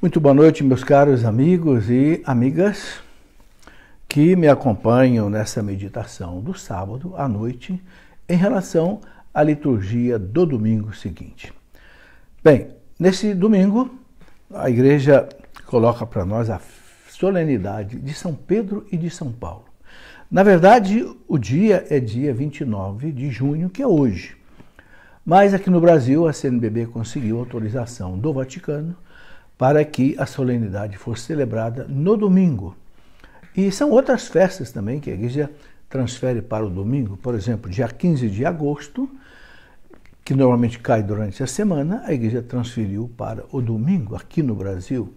Muito boa noite, meus caros amigos e amigas que me acompanham nessa meditação do sábado à noite em relação à liturgia do domingo seguinte. Bem, nesse domingo, a igreja coloca para nós a solenidade de São Pedro e de São Paulo. Na verdade, o dia é dia 29 de junho, que é hoje. Mas aqui no Brasil, a CNBB conseguiu autorização do Vaticano para que a solenidade fosse celebrada no domingo. E são outras festas também que a igreja transfere para o domingo, por exemplo, dia 15 de agosto, que normalmente cai durante a semana, a igreja transferiu para o domingo, aqui no Brasil,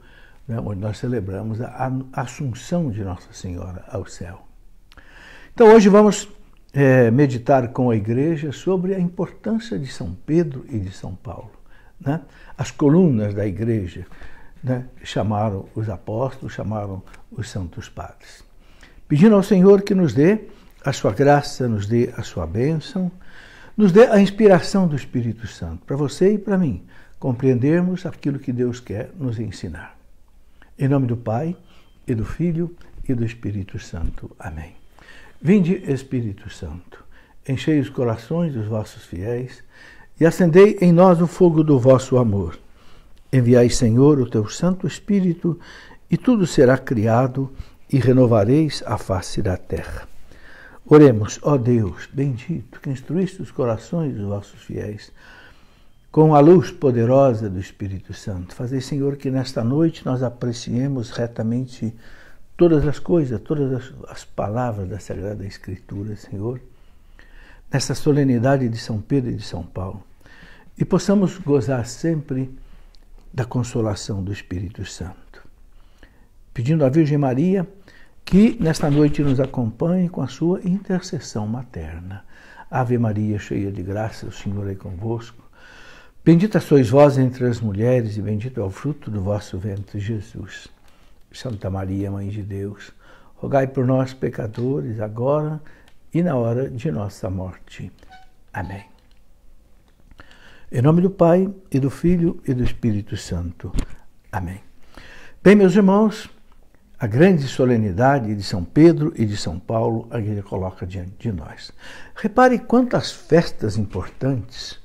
né, onde nós celebramos a Assunção de Nossa Senhora ao céu. Então hoje vamos é, meditar com a igreja sobre a importância de São Pedro e de São Paulo, né? as colunas da igreja, né, chamaram os apóstolos, chamaram os santos padres. Pedindo ao Senhor que nos dê a sua graça, nos dê a sua bênção, nos dê a inspiração do Espírito Santo, para você e para mim, compreendermos aquilo que Deus quer nos ensinar. Em nome do Pai, e do Filho, e do Espírito Santo. Amém. Vinde, Espírito Santo, enchei os corações dos vossos fiéis e acendei em nós o fogo do vosso amor. Enviai, Senhor, o teu Santo Espírito, e tudo será criado, e renovareis a face da terra. Oremos, ó Deus, bendito, que instruíste os corações dos vossos fiéis, com a luz poderosa do Espírito Santo. Fazei, Senhor, que nesta noite nós apreciemos retamente todas as coisas, todas as palavras da Sagrada Escritura, Senhor, nesta solenidade de São Pedro e de São Paulo, e possamos gozar sempre da consolação do Espírito Santo. Pedindo à Virgem Maria que nesta noite nos acompanhe com a sua intercessão materna. Ave Maria, cheia de graça, o Senhor é convosco. Bendita sois vós entre as mulheres e bendito é o fruto do vosso ventre, Jesus. Santa Maria, Mãe de Deus, rogai por nós, pecadores, agora e na hora de nossa morte. Amém. Em nome do Pai, e do Filho, e do Espírito Santo. Amém. Bem, meus irmãos, a grande solenidade de São Pedro e de São Paulo a Igreja coloca diante de nós. Repare quantas festas importantes,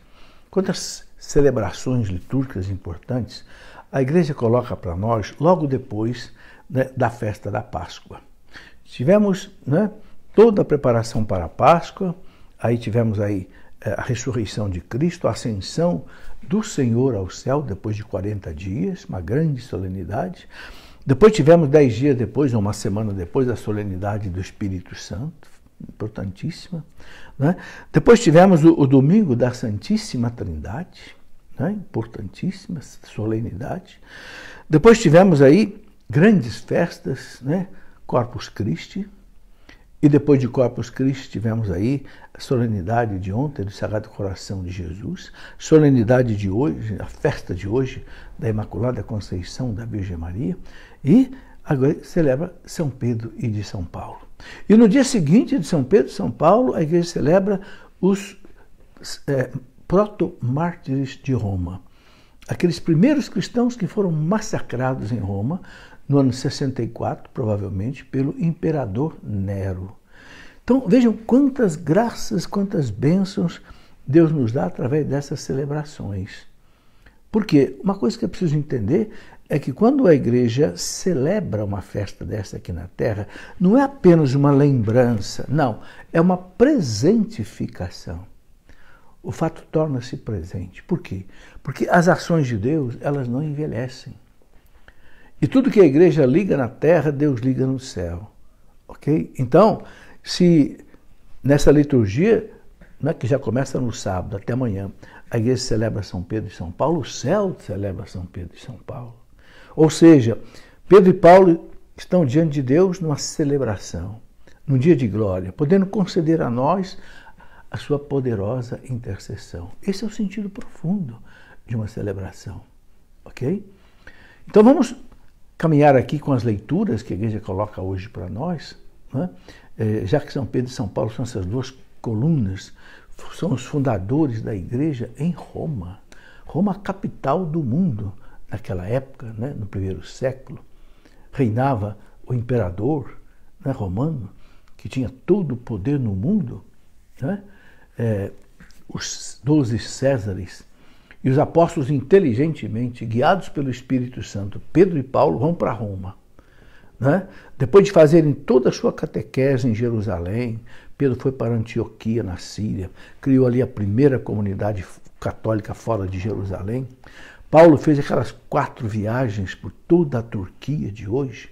quantas celebrações litúrgicas importantes a Igreja coloca para nós logo depois né, da festa da Páscoa. Tivemos né, toda a preparação para a Páscoa, aí tivemos aí é, a ressurreição de Cristo, a ascensão do Senhor ao céu depois de 40 dias, uma grande solenidade. Depois tivemos dez dias depois, ou uma semana depois, a solenidade do Espírito Santo, importantíssima. Né? Depois tivemos o, o, domingo da Santíssima Trindade, né? importantíssima solenidade. Depois tivemos aí grandes festas, né? Corpus Christi. E depois de Corpus Christi tivemos aí solenidade de ontem do Sagrado Coração de Jesus, solenidade de hoje, a festa de hoje da Imaculada Conceição da Virgem Maria, e agora celebra São Pedro e de São Paulo. E no dia seguinte de São Pedro e São Paulo, a igreja celebra os é, proto-mártires de Roma, aqueles primeiros cristãos que foram massacrados em Roma no ano 64, provavelmente, pelo imperador Nero. Então vejam quantas graças, quantas bênçãos Deus nos dá através dessas celebrações. Porque uma coisa que é preciso entender é que quando a igreja celebra uma festa dessa aqui na terra, não é apenas uma lembrança, não, é uma presentificação. O fato torna-se presente. Por quê? Porque as ações de Deus, elas não envelhecem. E tudo que a igreja liga na terra, Deus liga no céu. OK? Então, se nessa liturgia, né, que já começa no sábado até amanhã, a igreja celebra São Pedro e São Paulo, o céu celebra São Pedro e São Paulo. Ou seja, Pedro e Paulo estão diante de Deus numa celebração, num dia de glória, podendo conceder a nós a sua poderosa intercessão. Esse é o sentido profundo de uma celebração, ok? Então vamos caminhar aqui com as leituras que a igreja coloca hoje para nós. Né? Eh, já que São Pedro e São Paulo são essas duas colunas, são os fundadores da igreja em Roma. Roma, capital do mundo naquela época, né, no primeiro século. Reinava o imperador né, romano, que tinha todo o poder no mundo, né? é, os doze Césares. E os apóstolos, inteligentemente, guiados pelo Espírito Santo, Pedro e Paulo, vão para Roma. Né? Depois de fazerem toda a sua catequese em Jerusalém, Pedro foi para Antioquia, na Síria, criou ali a primeira comunidade católica fora de Jerusalém. Paulo fez aquelas quatro viagens por toda a Turquia de hoje,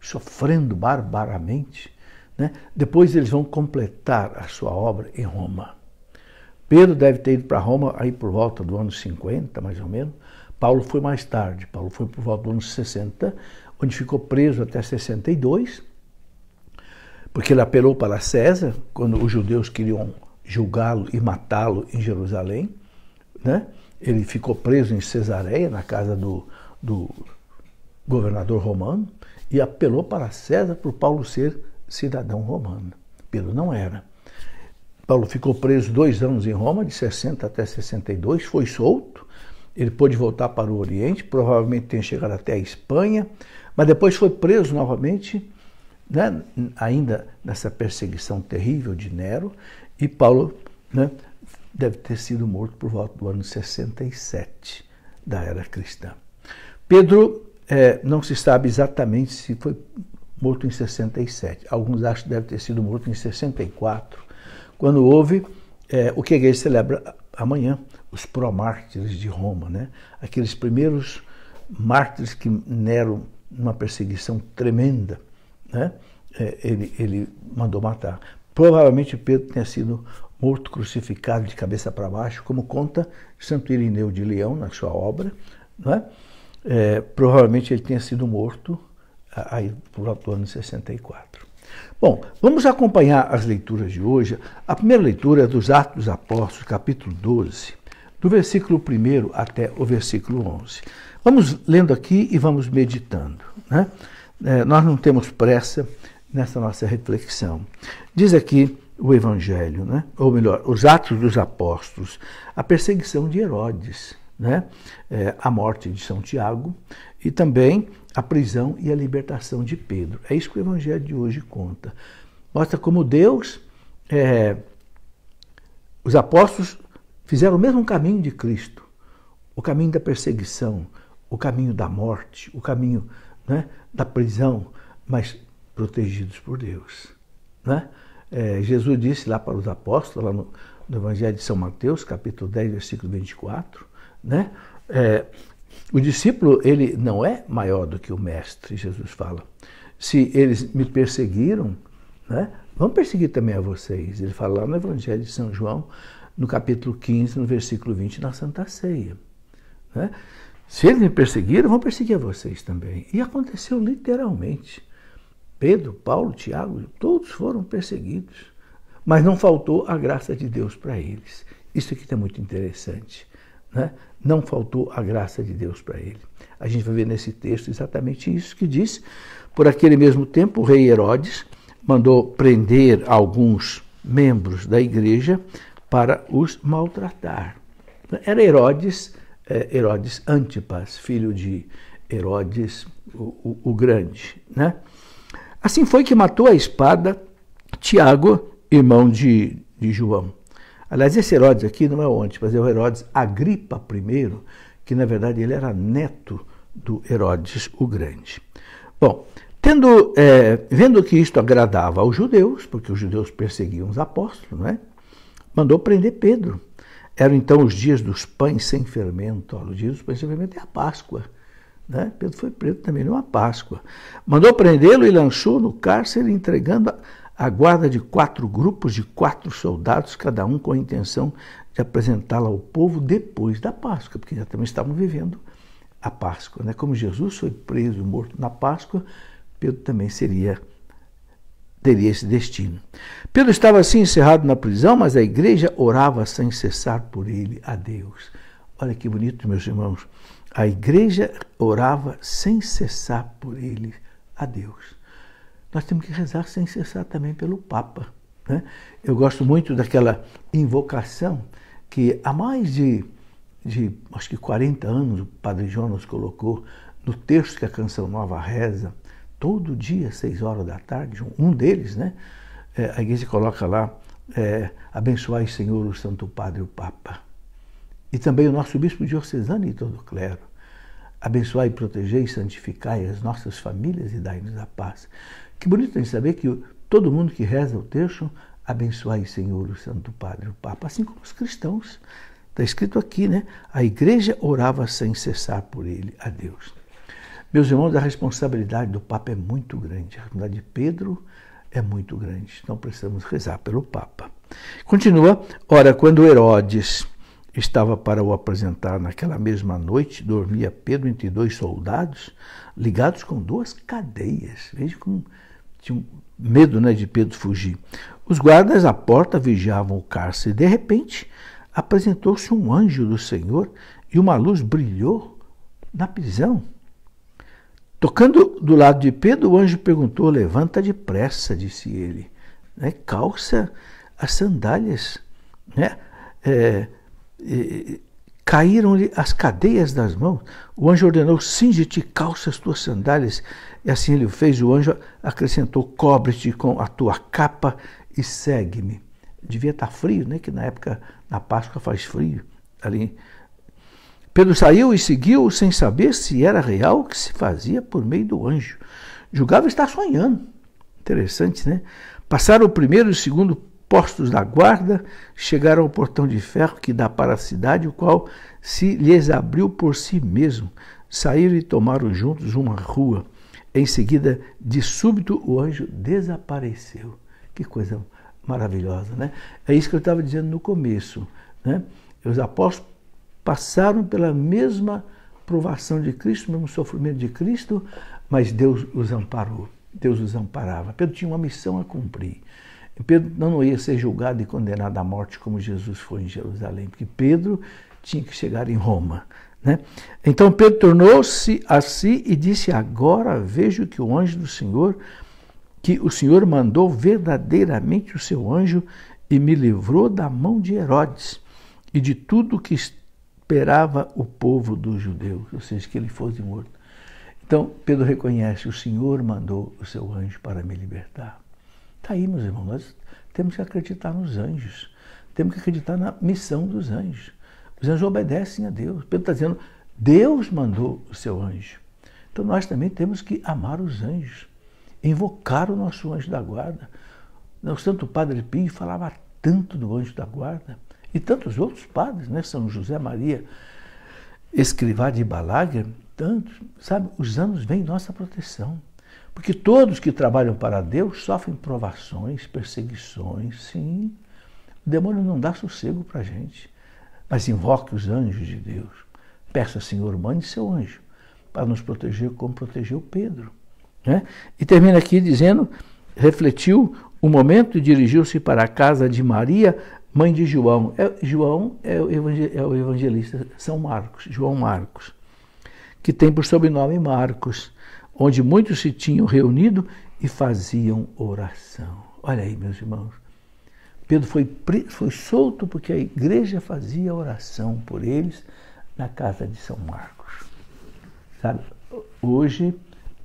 sofrendo barbaramente. Né? Depois eles vão completar a sua obra em Roma. Pedro deve ter ido para Roma aí por volta do ano 50, mais ou menos. Paulo foi mais tarde, Paulo foi por volta do ano 60, onde ficou preso até 62, porque ele apelou para César, quando os judeus queriam julgá-lo e matá-lo em Jerusalém. Né? Ele ficou preso em Cesareia, na casa do, do governador romano, e apelou para César por Paulo ser cidadão romano. Pedro não era. Paulo ficou preso dois anos em Roma, de 60 até 62, foi solto. Ele pôde voltar para o Oriente, provavelmente tenha chegado até a Espanha, mas depois foi preso novamente, né, ainda nessa perseguição terrível de Nero, e Paulo né, deve ter sido morto por volta do ano 67 da era cristã. Pedro é, não se sabe exatamente se foi morto em 67. Alguns acham que deve ter sido morto em 64, quando houve é, o que a igreja celebra amanhã, os promártires de Roma, né? aqueles primeiros mártires que Nero numa perseguição tremenda, né? É, ele, ele mandou matar. Provavelmente Pedro tenha sido morto crucificado de cabeça para baixo, como conta Santo Irineu de Leão na sua obra. Né? É, provavelmente ele tenha sido morto aí por volta do ano 64. Bom, vamos acompanhar as leituras de hoje. A primeira leitura é dos Atos dos Apóstolos, capítulo 12, do versículo 1 até o versículo 11. Vamos lendo aqui e vamos meditando. Né? É, nós não temos pressa nessa nossa reflexão. Diz aqui o Evangelho, né? ou melhor, os Atos dos Apóstolos, a perseguição de Herodes, né? É, a morte de São Tiago e também a prisão e a libertação de Pedro. É isso que o Evangelho de hoje conta. Mostra como Deus, é, os apóstolos fizeram o mesmo caminho de Cristo, o caminho da perseguição, o caminho da morte, o caminho né, da prisão, mas protegidos por Deus. Né? É, Jesus disse lá para os apóstolos, lá no, no, Evangelho de São Mateus, capítulo 10, versículo 24, né? É, o discípulo, ele não é maior do que o mestre, Jesus fala. Se eles me perseguiram, né, vão perseguir também a vocês. Ele fala lá no Evangelho de São João, no capítulo 15, no versículo 20, na Santa Ceia. Né? Se eles me perseguiram, vão perseguir vocês também. E aconteceu literalmente. Pedro, Paulo, Tiago, todos foram perseguidos. Mas não faltou a graça de Deus para eles. Isso aqui está muito interessante. Né? Não faltou a graça de Deus para ele. A gente vai ver nesse texto exatamente isso que diz. Por aquele mesmo tempo, o rei Herodes mandou prender alguns membros da igreja para os maltratar. Era Herodes é, Herodes Antipas, filho de Herodes o, o, o Grande. Né? Assim foi que matou a espada Tiago, irmão de, de João. Aliás, esse Herodes aqui não é o Antipas, é o Herodes Agripa I, que na verdade ele era neto do Herodes o Grande. Bom, tendo, é, vendo que isto agradava aos judeus, porque os judeus perseguiam os apóstolos, né, mandou prender Pedro eram então os dias dos pães sem fermento. os dias dos pães sem fermento é a Páscoa. Né? Pedro foi preso também numa é Páscoa. Mandou prendê-lo e lançou no cárcere, entregando a guarda de quatro grupos de quatro soldados, cada um com a intenção de apresentá-la ao povo depois da Páscoa, porque já também estavam vivendo a Páscoa. Né? Como Jesus foi preso e morto na Páscoa, Pedro também seria preso teria esse destino. Pedro estava assim encerrado na prisão, mas a igreja orava sem cessar por ele a Deus. Olha que bonito, meus irmãos. A igreja orava sem cessar por ele a Deus. Nós temos que rezar sem cessar também pelo Papa. Né? Eu gosto muito daquela invocação que há mais de, de, acho que 40 anos, o Padre Jonas colocou no texto que a Canção Nova reza, todo dia, seis horas da tarde, um deles, né? É, a igreja coloca lá, é, abençoai, Senhor, o Santo Padre, o Papa. E também o nosso bispo diocesano e todo o clero. Abençoai, protegei, santificai as nossas famílias e dai-nos a paz. Que bonito a gente saber que todo mundo que reza o texto, abençoai, Senhor, o Santo Padre, o Papa, assim como os cristãos. Está escrito aqui, né? A igreja orava sem cessar por ele, a Deus. Meus irmãos, a responsabilidade do Papa é muito grande, a responsabilidade de Pedro é muito grande, então precisamos rezar pelo Papa. Continua, ora, quando Herodes estava para o apresentar naquela mesma noite, dormia Pedro entre dois soldados, ligados com duas cadeias. Veja como tinha medo né, de Pedro fugir. Os guardas à porta vigiavam o cárcere. De repente, apresentou-se um anjo do Senhor e uma luz brilhou na prisão. Tocando do lado de Pedro, o anjo perguntou: Levanta depressa, disse ele, né? calça as sandálias. Né? É, é, Caíram-lhe as cadeias das mãos. O anjo ordenou: cinge-te, calça as tuas sandálias. E assim ele o fez. O anjo acrescentou: cobre-te com a tua capa e segue-me. Devia estar tá frio, né? Que na época, na Páscoa, faz frio ali Pedro saiu e seguiu sem saber se era real o que se fazia por meio do anjo. Julgava estar sonhando. Interessante, né? Passaram o primeiro e o segundo postos da guarda, chegaram ao portão de ferro que dá para a cidade, o qual se lhes abriu por si mesmo. Saíram e tomaram juntos uma rua. Em seguida, de súbito, o anjo desapareceu. Que coisa maravilhosa, né? É isso que eu estava dizendo no começo. Né? Os apóstolos passaram pela mesma provação de Cristo, mesmo sofrimento de Cristo, mas Deus os amparou, Deus os amparava. Pedro tinha uma missão a cumprir. Pedro não ia ser julgado e condenado à morte como Jesus foi em Jerusalém, porque Pedro tinha que chegar em Roma. Né? Então Pedro tornou-se a si e disse: Agora vejo que o anjo do Senhor, que o Senhor mandou verdadeiramente o seu anjo e me livrou da mão de Herodes e de tudo que esperava o povo dos judeus, ou seja, que ele fosse morto. Então, Pedro reconhece: o Senhor mandou o seu anjo para me libertar. Está aí, meus irmãos, nós temos que acreditar nos anjos, temos que acreditar na missão dos anjos. Os anjos obedecem a Deus. Pedro está dizendo: Deus mandou o seu anjo. Então, nós também temos que amar os anjos, invocar o nosso anjo da guarda. O Santo Padre Pio falava tanto do anjo da guarda e tantos outros padres, né? São José Maria Escrivá de Balaguer, tantos, sabe? Os anos vêm nossa proteção. Porque todos que trabalham para Deus sofrem provações, perseguições, sim. O demônio não dá sossego para a gente. Mas invoque os anjos de Deus. Peça, Senhor, mande seu anjo para nos proteger como protegeu Pedro. Né? E termina aqui dizendo: refletiu um momento e dirigiu-se para a casa de Maria, Mãe de João. É, João é o, é o evangelista São Marcos, João Marcos, que tem por sobrenome Marcos, onde muitos se tinham reunido e faziam oração. Olha aí, meus irmãos. Pedro foi, foi solto porque a igreja fazia oração por eles na casa de São Marcos. Sabe, hoje,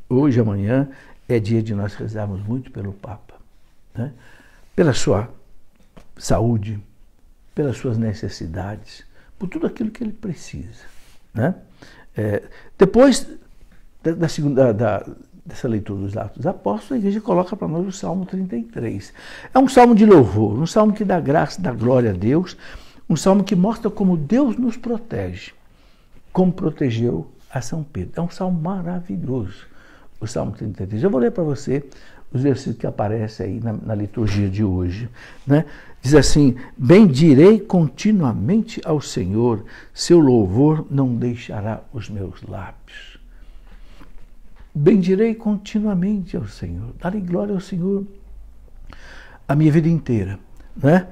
hoje, amanhã, é dia de nós rezarmos muito pelo Papa, né? pela sua saúde, pelas suas necessidades, por tudo aquilo que ele precisa. Né? É, depois da, segunda, da, dessa leitura dos Atos dos Apóstolos, a igreja coloca para nós o Salmo 33. É um salmo de louvor, um salmo que dá graça, dá glória a Deus, um salmo que mostra como Deus nos protege, como protegeu a São Pedro. É um salmo maravilhoso, o Salmo 33. Eu vou ler para você os versículos que aparecem aí na, na liturgia de hoje. Né? Diz assim: Bendirei continuamente ao Senhor, seu louvor não deixará os meus lábios. Bendirei continuamente ao Senhor, darei glória ao Senhor a minha vida inteira, né?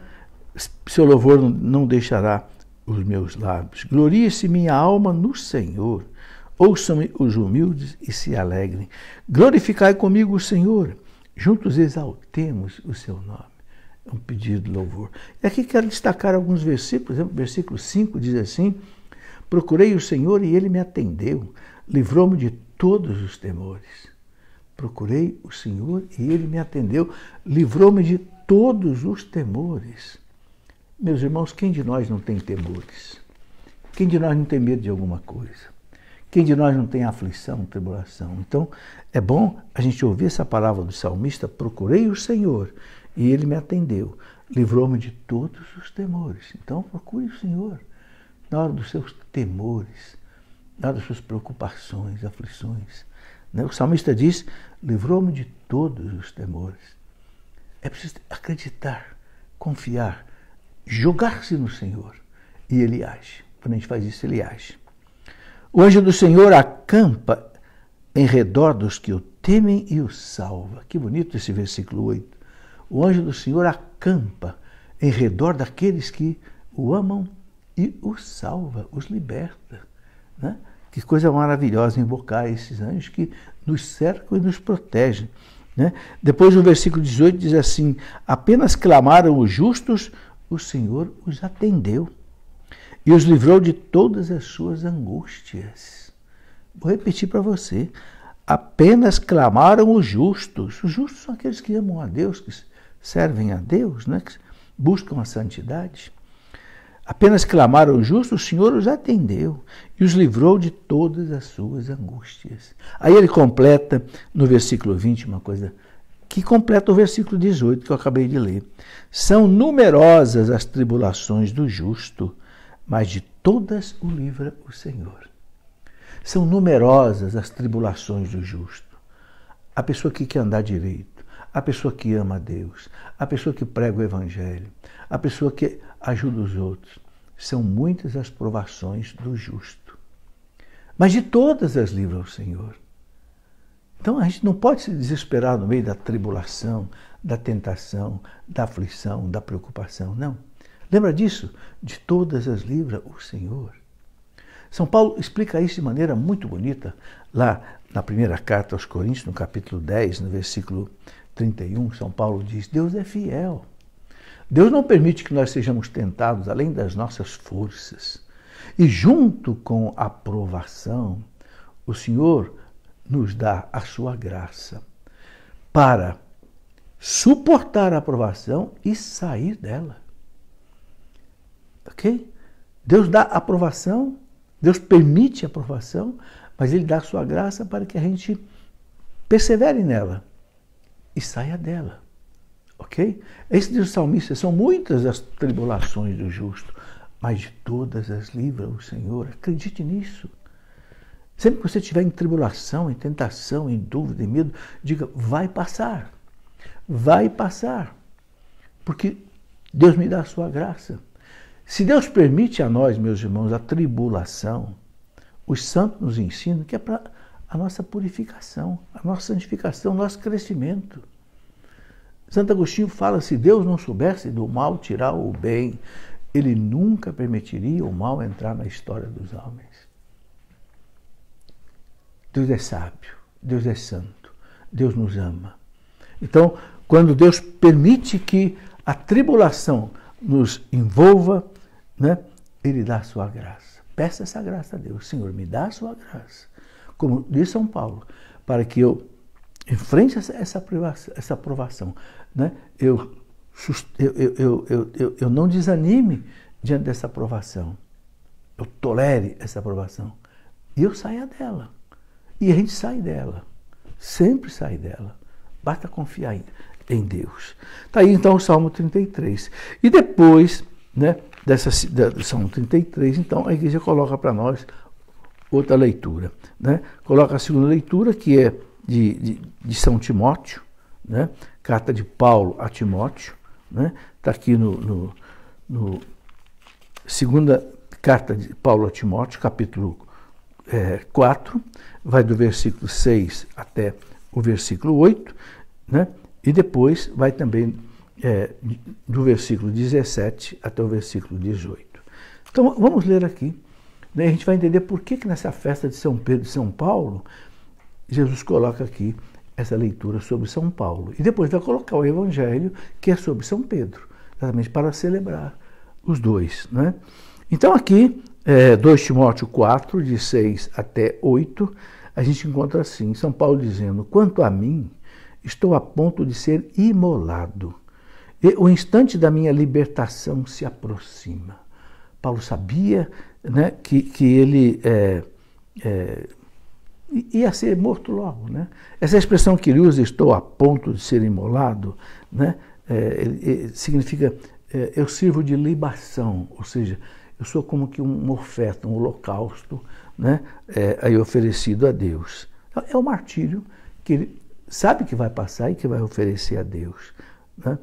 Seu louvor não deixará os meus lábios. Glorie-se minha alma no Senhor. Ouçam-me os humildes e se alegrem. Glorificai comigo o Senhor. Juntos exaltemos o seu nome. É um pedido de louvor. E aqui quero destacar alguns versículos. Por exemplo, versículo 5 diz assim: Procurei o Senhor e ele me atendeu, livrou-me de todos os temores. Procurei o Senhor e ele me atendeu, livrou-me de todos os temores. Meus irmãos, quem de nós não tem temores? Quem de nós não tem medo de alguma coisa? Quem de nós não tem aflição, tribulação? Então, é bom a gente ouvir essa palavra do salmista: procurei o Senhor e ele me atendeu, livrou-me de todos os temores. Então, procure o Senhor na hora dos seus temores, na hora das suas preocupações, aflições. Né? O salmista diz: livrou-me de todos os temores. É preciso acreditar, confiar, jogar-se no Senhor e ele age. Quando a gente faz isso, ele age. O anjo do Senhor acampa em redor dos que o temem e o salva. Que bonito esse versículo 8. O anjo do Senhor acampa em redor daqueles que o amam e o salva, os liberta. Né? Que coisa maravilhosa invocar esses anjos que nos cercam e nos protegem. Né? Depois o versículo 18 diz assim: Apenas clamaram os justos, o Senhor os atendeu e os livrou de todas as suas angústias. Vou repetir para você. Apenas clamaram os justos. Os justos são aqueles que amam a Deus, que servem a Deus, né? que buscam a santidade. Apenas clamaram os justos, o Senhor os atendeu e os livrou de todas as suas angústias. Aí ele completa no versículo 20 uma coisa que completa o versículo 18 que eu acabei de ler. São numerosas as tribulações do justo, mas de todas o livra o Senhor. São numerosas as tribulações do justo. A pessoa que quer andar direito, a pessoa que ama a Deus, a pessoa que prega o Evangelho, a pessoa que ajuda os outros. São muitas as provações do justo. Mas de todas as livra o Senhor. Então a gente não pode se desesperar no meio da tribulação, da tentação, da aflição, da preocupação, não. Lembra disso? De todas as livra o Senhor. São Paulo explica isso de maneira muito bonita lá na primeira carta aos Coríntios, no capítulo 10, no versículo 31. São Paulo diz: Deus é fiel. Deus não permite que nós sejamos tentados além das nossas forças. E junto com a provação, o Senhor nos dá a sua graça para suportar a provação e sair dela. Ok? Deus dá aprovação, Deus permite a aprovação, mas Ele dá a sua graça para que a gente persevere nela e saia dela. Ok? Esse diz o salmista: são muitas as tribulações do justo, mas de todas as livra o Senhor. Acredite nisso. Sempre que você estiver em tribulação, em tentação, em dúvida, em medo, diga: vai passar, vai passar, porque Deus me dá a sua graça. Se Deus permite a nós, meus irmãos, a tribulação, os santos nos ensinam que é para a nossa purificação, a nossa santificação, o nosso crescimento. Santo Agostinho fala: se Deus não soubesse do mal tirar o bem, ele nunca permitiria o mal entrar na história dos homens. Deus é sábio, Deus é santo, Deus nos ama. Então, quando Deus permite que a tribulação nos envolva, né? Ele dá a sua graça. Peça essa graça a Deus. Senhor, me dá a sua graça. Como diz São Paulo, para que eu enfrente essa, essa, essa provação, né? Eu, eu, eu, eu, eu, eu não desanime diante dessa provação. Eu tolere essa provação. E eu saia dela. E a gente sai dela. Sempre sai dela. Basta confiar em Deus. Está aí então o Salmo 33. E depois, né? dessas, são 33, então a igreja coloca para nós outra leitura. Né? Coloca a segunda leitura, que é de, de, de São Timóteo, né? carta de Paulo a Timóteo, está né? Tá aqui no, no, no, segunda carta de Paulo a Timóteo, capítulo é, 4, vai do versículo 6 até o versículo 8, né? e depois vai também é, do versículo 17 até o versículo 18. Então vamos ler aqui. Né, a gente vai entender por que, que nessa festa de São Pedro e São Paulo, Jesus coloca aqui essa leitura sobre São Paulo. E depois vai colocar o Evangelho, que é sobre São Pedro, exatamente para celebrar os dois. Né? Então, aqui, é, 2 Timóteo 4, de 6 até 8, a gente encontra assim: São Paulo dizendo: Quanto a mim, estou a ponto de ser imolado o instante da minha libertação se aproxima. Paulo sabia né, que, que ele é, é, ia ser morto logo. Né? Essa expressão que ele usa, estou a ponto de ser imolado, né, é, significa é, eu sirvo de libação, ou seja, eu sou como que uma oferta, um holocausto né, é, aí oferecido a Deus. É o é martírio que ele sabe que vai passar e que vai oferecer a Deus. Né?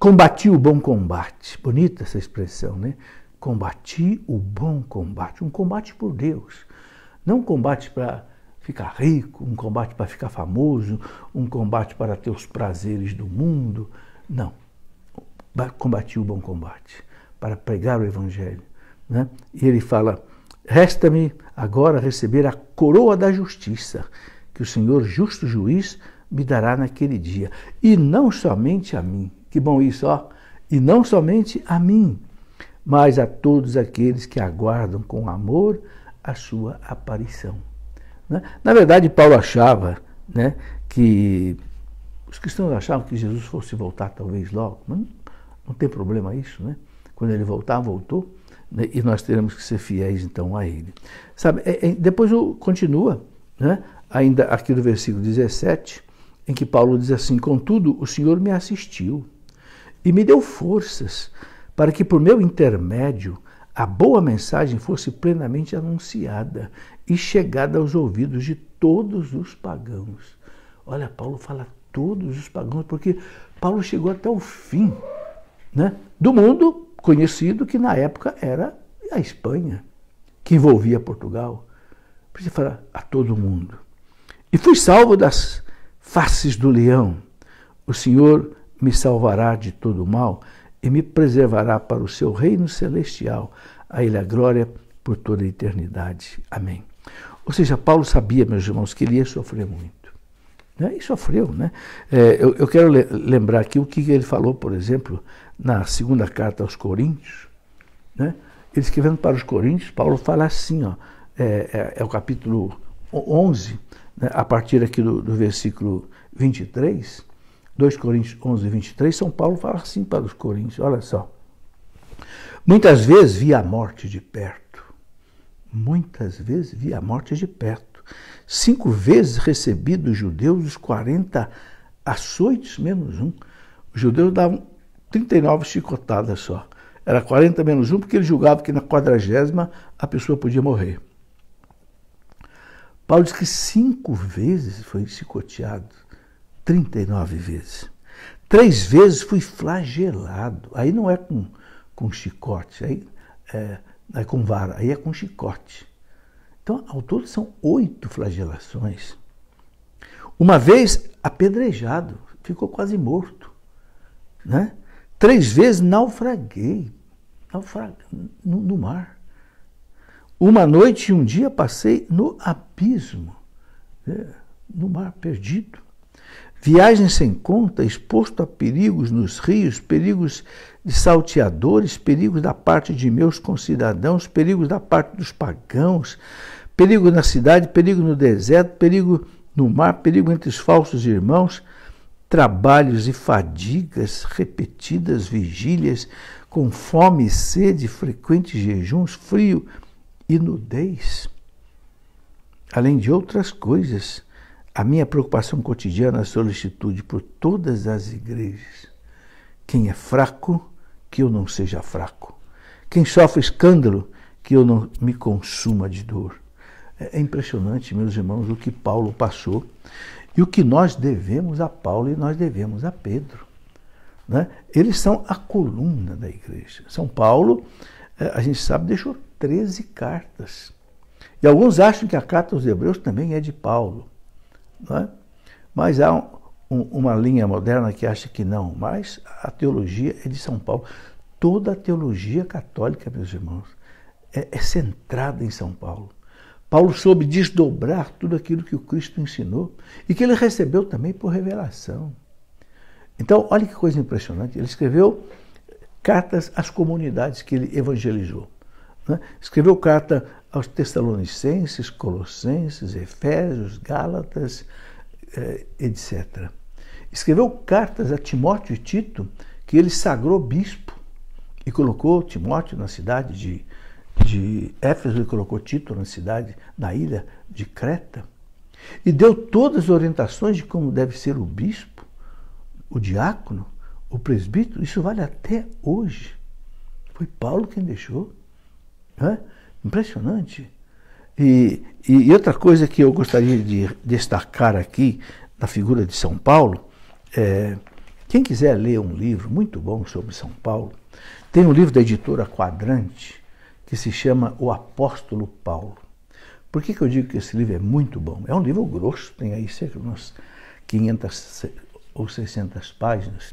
Combati o bom combate. Bonita essa expressão, né? Combati o bom combate. Um combate por Deus. Não um combate para ficar rico, um combate para ficar famoso, um combate para ter os prazeres do mundo. Não. Combati o bom combate para pregar o Evangelho. Né? E ele fala: Resta-me agora receber a coroa da justiça, que o Senhor, justo juiz, me dará naquele dia. E não somente a mim, que bom isso, ó. E não somente a mim, mas a todos aqueles que aguardam com amor a sua aparição. Né? Na verdade, Paulo achava né, que os cristãos achavam que Jesus fosse voltar talvez logo, mas não tem problema isso, né? Quando ele voltar, voltou, né? e nós teremos que ser fiéis então a ele. Sabe, é, é, depois o, continua, né? ainda aqui do versículo 17, em que Paulo diz assim: Contudo, o Senhor me assistiu e me deu forças para que, por meu intermédio, a boa mensagem fosse plenamente anunciada e chegada aos ouvidos de todos os pagãos. Olha, Paulo fala todos os pagãos, porque Paulo chegou até o fim né, do mundo conhecido, que na época era a Espanha, que envolvia Portugal. Precisa falar a todo mundo. E fui salvo das faces do leão. O Senhor me salvará de todo mal e me preservará para o seu reino celestial. A ele a glória por toda a eternidade. Amém. Ou seja, Paulo sabia, meus irmãos, que ele ia sofrer muito. Né? E sofreu, né? É, eu, eu, quero le lembrar aqui o que ele falou, por exemplo, na segunda carta aos Coríntios. Né? Ele escrevendo para os Coríntios, Paulo fala assim, ó, é, é, é o capítulo 11, né? a partir aqui do, do versículo 23, 2 Coríntios 11, 23, São Paulo fala assim para os coríntios, olha só. Muitas vezes vi a morte de perto. Muitas vezes vi a morte de perto. Cinco vezes recebi dos judeus os 40 açoites menos um. Os judeus davam 39 chicotadas só. Era 40 menos um porque ele julgava que na quadragésima a pessoa podia morrer. Paulo diz que cinco vezes foi chicoteado. 39 vezes. Três vezes fui flagelado. Aí não é com, com chicote, aí é, é com vara, aí é com chicote. Então, ao todo, são oito flagelações. Uma vez apedrejado, ficou quase morto. Né? Três vezes naufraguei naufra... no, no mar. Uma noite e um dia passei no abismo, né? no mar perdido. Viagem sem conta, exposto a perigos nos rios, perigos de salteadores, perigos da parte de meus concidadãos, perigos da parte dos pagãos, perigo na cidade, perigo no deserto, perigo no mar, perigo entre os falsos irmãos, trabalhos e fadigas, repetidas vigílias, com fome e sede, frequentes jejuns, frio e nudez, além de outras coisas a minha preocupação cotidiana é a solicitude por todas as igrejas. Quem é fraco, que eu não seja fraco. Quem sofre escândalo, que eu não me consuma de dor. É, é impressionante, meus irmãos, o que Paulo passou e o que nós devemos a Paulo e nós devemos a Pedro. Né? Eles são a coluna da igreja. São Paulo, é, a gente sabe, deixou 13 cartas. E alguns acham que a carta aos Hebreus também é de Paulo. É? Mas há um, um, uma linha moderna que acha que não, mas a teologia é de São Paulo. Toda a teologia católica, meus irmãos, é, é centrada em São Paulo. Paulo soube desdobrar tudo aquilo que o Cristo ensinou e que ele recebeu também por revelação. Então, olha que coisa impressionante. Ele escreveu cartas às comunidades que ele evangelizou. Né? Escreveu carta aos Tessalonicenses, Colossenses, Efésios, Gálatas, eh, etc. Escreveu cartas a Timóteo e Tito, que ele sagrou bispo e colocou Timóteo na cidade de, de Éfeso e colocou Tito na cidade, na ilha de Creta. E deu todas as orientações de como deve ser o bispo, o diácono, o presbítero. Isso vale até hoje. Foi Paulo quem deixou. Impressionante. E, e, outra coisa que eu gostaria de destacar aqui na figura de São Paulo, é, quem quiser ler um livro muito bom sobre São Paulo, tem um livro da editora Quadrante que se chama O Apóstolo Paulo. Por que, que eu digo que esse livro é muito bom? É um livro grosso, tem aí cerca de umas 500 ou 600 páginas.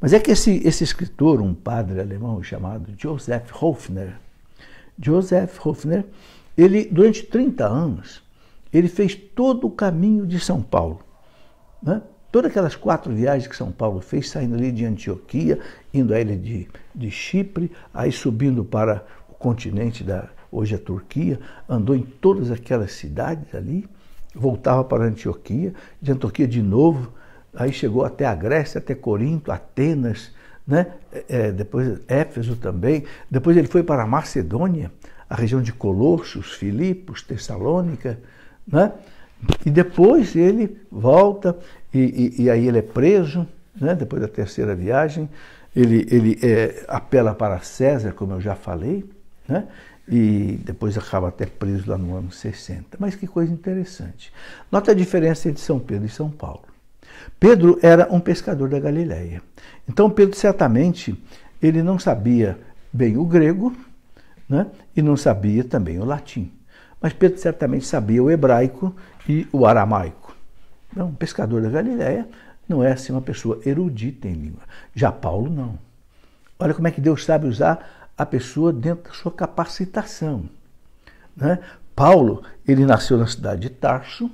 Mas é que esse, esse escritor, um padre alemão chamado Joseph Hofner, Joseph Hofner, ele, durante 30 anos, ele fez todo o caminho de São Paulo. Né? Todas aquelas quatro viagens que São Paulo fez, saindo ali de Antioquia, indo a ele de, de Chipre, aí subindo para o continente da hoje a é Turquia, andou em todas aquelas cidades ali, voltava para Antioquia, de Antioquia de novo, aí chegou até a Grécia, até Corinto, Atenas, né? É, é, depois Éfeso também, depois ele foi para a Macedônia, a região de Colossos, Filipos, Tessalônica, né? e depois ele volta e, e, e aí ele é preso, né? depois da terceira viagem, ele, ele é, apela para César, como eu já falei, né? e depois acaba até preso lá no ano 60. Mas que coisa interessante. Nota a diferença entre São Pedro e São Paulo. Pedro era um pescador da Galileia. Então Pedro certamente ele não sabia bem o grego, né? E não sabia também o latim. Mas Pedro certamente sabia o hebraico e o aramaico. Então, um pescador da Galileia não é assim uma pessoa erudita em língua. Já Paulo não. Olha como é que Deus sabe usar a pessoa dentro da sua capacitação. Né? Paulo, ele nasceu na cidade de Tarso,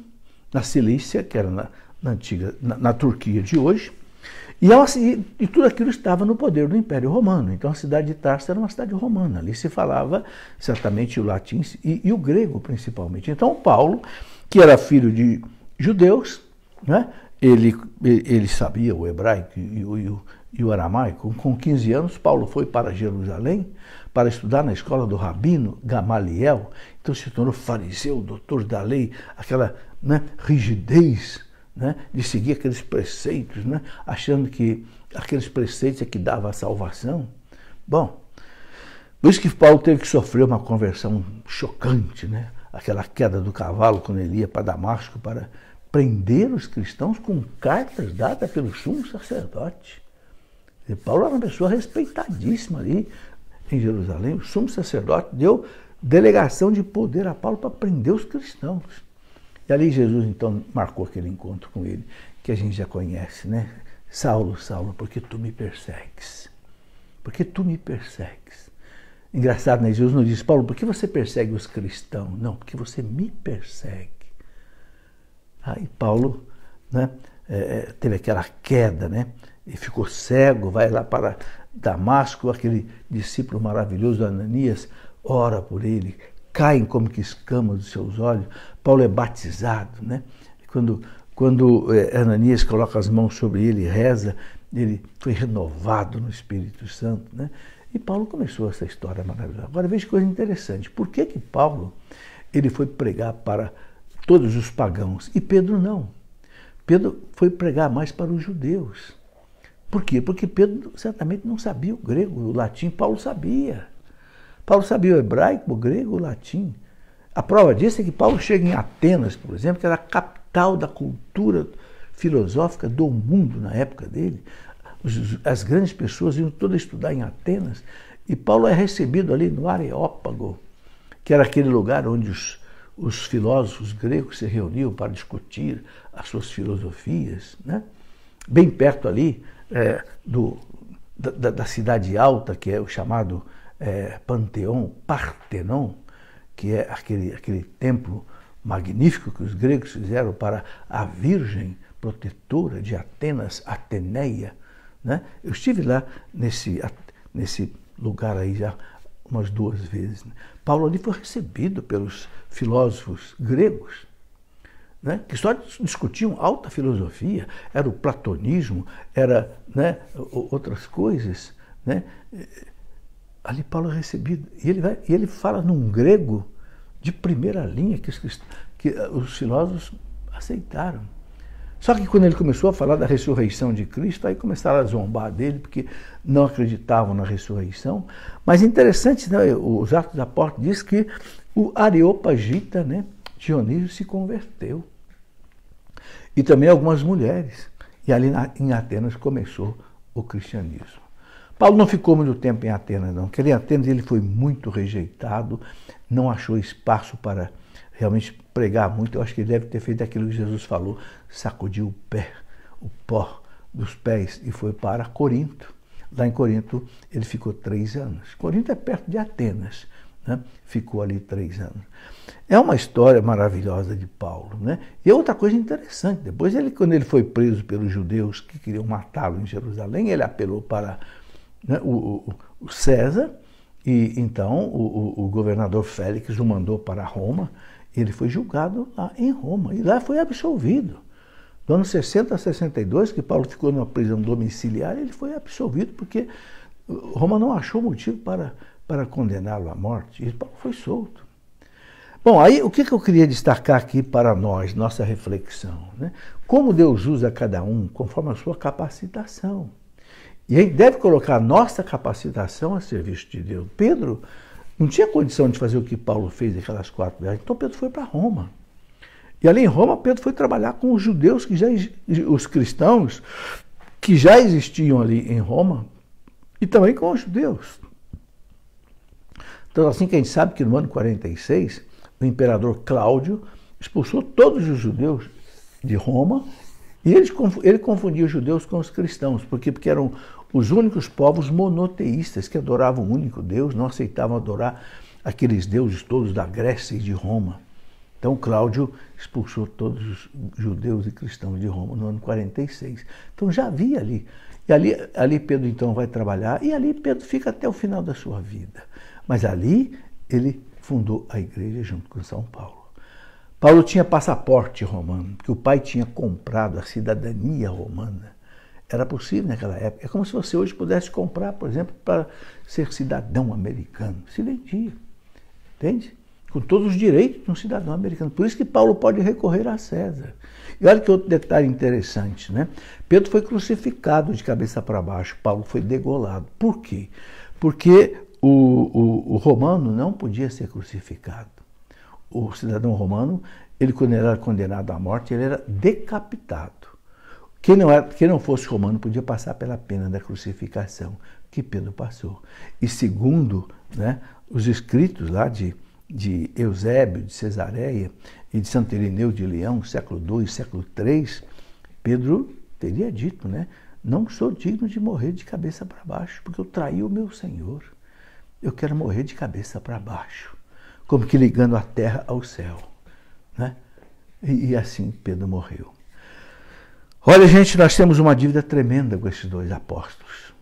na Cilícia, que era na, na, antiga, na, na Turquia de hoje. E, ela, e, e, tudo aquilo estava no poder do Império Romano. Então a cidade de Tarso era uma cidade romana. Ali se falava certamente o latim e, e o grego, principalmente. Então Paulo, que era filho de judeus, né, ele, ele sabia o hebraico e o, o, e o aramaico. Com 15 anos, Paulo foi para Jerusalém para estudar na escola do rabino Gamaliel. Então se tornou fariseu, doutor da lei, aquela né, rigidez né, de seguir aqueles preceitos, né, achando que aqueles preceitos é que dava a salvação. Bom, por isso que Paulo teve que sofrer uma conversão chocante, né? aquela queda do cavalo quando ele ia para Damasco para prender os cristãos com cartas dadas pelo sumo sacerdote. E Paulo era uma pessoa respeitadíssima ali em Jerusalém. O sumo sacerdote deu delegação de poder a Paulo para prender os cristãos. E ali Jesus então marcou aquele encontro com ele, que a gente já conhece, né? Saulo, Saulo, porque tu me persegues? Porque tu me persegues? Engraçado, né? Jesus não diz, Paulo, por que você persegue os cristãos? Não, porque você me persegue. Aí ah, Paulo né, é, é, teve aquela queda, né? E ficou cego, vai lá para Damasco, aquele discípulo maravilhoso, Ananias, ora por ele, caem como que escamas dos seus olhos. Paulo é batizado, né? Quando, quando eh, Ananias coloca as mãos sobre ele e reza, ele foi renovado no Espírito Santo, né? E Paulo começou essa história maravilhosa. Agora veja que coisa interessante. Por que que Paulo ele foi pregar para todos os pagãos e Pedro não? Pedro foi pregar mais para os judeus. Por quê? Porque Pedro certamente não sabia o grego, o latim, Paulo sabia. Paulo sabia o hebraico, o grego, o latim. A prova disso é que Paulo chega em Atenas, por exemplo, que era a capital da cultura filosófica do mundo na época dele. As grandes pessoas iam todas estudar em Atenas. E Paulo é recebido ali no Areópago, que era aquele lugar onde os, os filósofos gregos se reuniam para discutir as suas filosofias, né? bem perto ali é, do, da, da cidade alta, que é o chamado é, Panteão, Partenon, que é aquele, aquele templo magnífico que os gregos fizeram para a Virgem Protetora de Atenas, Ateneia. Né? Eu estive lá nesse, nesse lugar aí já umas duas vezes. Né? Paulo ali foi recebido pelos filósofos gregos, né? que só discutiam alta filosofia, era o platonismo, era né, outras coisas. Né? ali Paulo é recebido. E ele, vai, e ele fala num grego de primeira linha que os, que eh, os filósofos aceitaram. Só que quando ele começou a falar da ressurreição de Cristo, aí começaram a zombar dele, porque não acreditavam na ressurreição. Mas interessante, né? os Atos da Porta diz que o Areopagita, né? Dionísio, se converteu. E também algumas mulheres. E ali em Atenas começou o cristianismo. Paulo não ficou muito tempo em Atenas, não. Porque em Atenas ele foi muito rejeitado, não achou espaço para realmente pregar muito. Eu acho que ele deve ter feito aquilo que Jesus falou: sacudiu o pé, o pó dos pés e foi para Corinto. Lá em Corinto ele ficou três anos. Corinto é perto de Atenas. Né? Ficou ali três anos. É uma história maravilhosa de Paulo. Né? E é outra coisa interessante: depois, ele, quando ele foi preso pelos judeus que queriam matá-lo em Jerusalém, ele apelou para né, o, o, César, e então o, o, governador Félix o mandou para Roma, ele foi julgado lá em Roma, e lá foi absolvido. no ano 60 a 62, que Paulo ficou numa prisão domiciliar, ele foi absolvido porque Roma não achou motivo para, para condená-lo à morte, e Paulo foi solto. Bom, aí o que, que eu queria destacar aqui para nós, nossa reflexão? Né? Como Deus usa cada um conforme a sua capacitação. E a gente deve colocar a nossa capacitação a serviço de Deus. Pedro não tinha condição de fazer o que Paulo fez naquelas quatro viagens, então Pedro foi para Roma. E ali em Roma, Pedro foi trabalhar com os judeus que já os cristãos que já existiam ali em Roma e também com os judeus. Então, assim que a gente sabe que no ano 46, o imperador Cláudio expulsou todos os judeus de Roma e ele confundia os judeus com os cristãos, porque, porque eram os únicos povos monoteístas que adoravam um único Deus não aceitavam adorar aqueles deuses todos da Grécia e de Roma. Então Cláudio expulsou todos os judeus e cristãos de Roma no ano 46. Então já havia ali. E ali, ali Pedro então vai trabalhar e ali Pedro fica até o final da sua vida. Mas ali ele fundou a igreja junto com São Paulo. Paulo tinha passaporte romano, que o pai tinha comprado a cidadania romana. Era possível naquela época. É como se você hoje pudesse comprar, por exemplo, para ser cidadão americano. Se vendia. Entende? Com todos os direitos de um cidadão americano. Por isso que Paulo pode recorrer a César. E olha que outro detalhe interessante, né? Pedro foi crucificado de cabeça para baixo, Paulo foi degolado. Por quê? Porque o, o, o romano não podia ser crucificado. O cidadão romano, ele quando ele era condenado à morte, ele era decapitado. Quem não, era, é, quem não fosse romano podia passar pela pena da crucificação, que Pedro passou. E segundo né, os escritos lá de, de Eusébio, de Cesareia e de Santo Irineu de Leão, século II, século III, Pedro teria dito, né? Não sou digno de morrer de cabeça para baixo, porque eu traí o meu Senhor. Eu quero morrer de cabeça para baixo, como que ligando a terra ao céu. Né? E, e assim Pedro morreu. Olha, gente, nós temos uma dívida tremenda com esses dois apóstolos.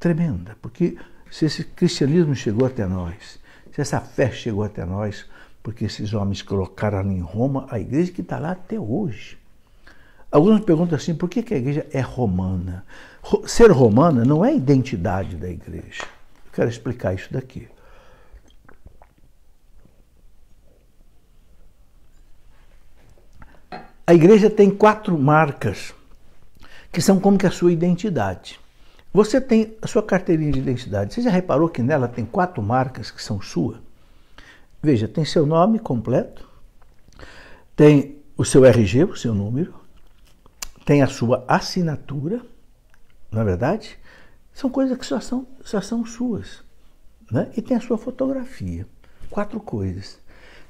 Tremenda, porque se esse cristianismo chegou até nós, se essa fé chegou até nós, porque esses homens colocaram em Roma a igreja que está lá até hoje. Alguns perguntam assim, por que, que a igreja é romana? Ser romana não é identidade da igreja. Eu quero explicar isso daqui. A igreja tem quatro marcas que são como que a sua identidade. Você tem a sua carteirinha de identidade. Você já reparou que nela tem quatro marcas que são sua? Veja, tem seu nome completo, tem o seu RG, o seu número, tem a sua assinatura, não é verdade? São coisas que só são, só são suas. Né? E tem a sua fotografia. Quatro coisas.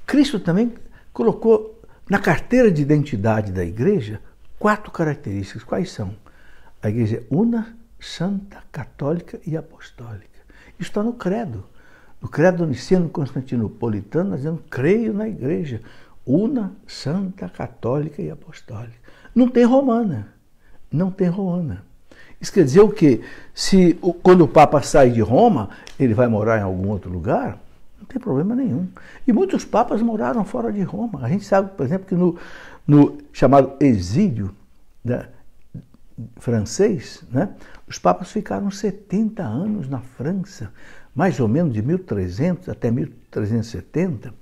Cristo também colocou na carteira de identidade da igreja quatro características. Quais são? A igreja é una, santa, católica e apostólica. Isso está no credo. No credo niceno constantinopolitano, nós dizemos, creio na igreja, una, santa, católica e apostólica. Não tem romana. Não tem romana. Isso quer dizer o quê? Se quando o Papa sai de Roma, ele vai morar em algum outro lugar, tem problema nenhum. E muitos papas moraram fora de Roma. A gente sabe, por exemplo, que no, no chamado exílio né, francês, né, os papas ficaram 70 anos na França, mais ou menos de 1300 até 1370.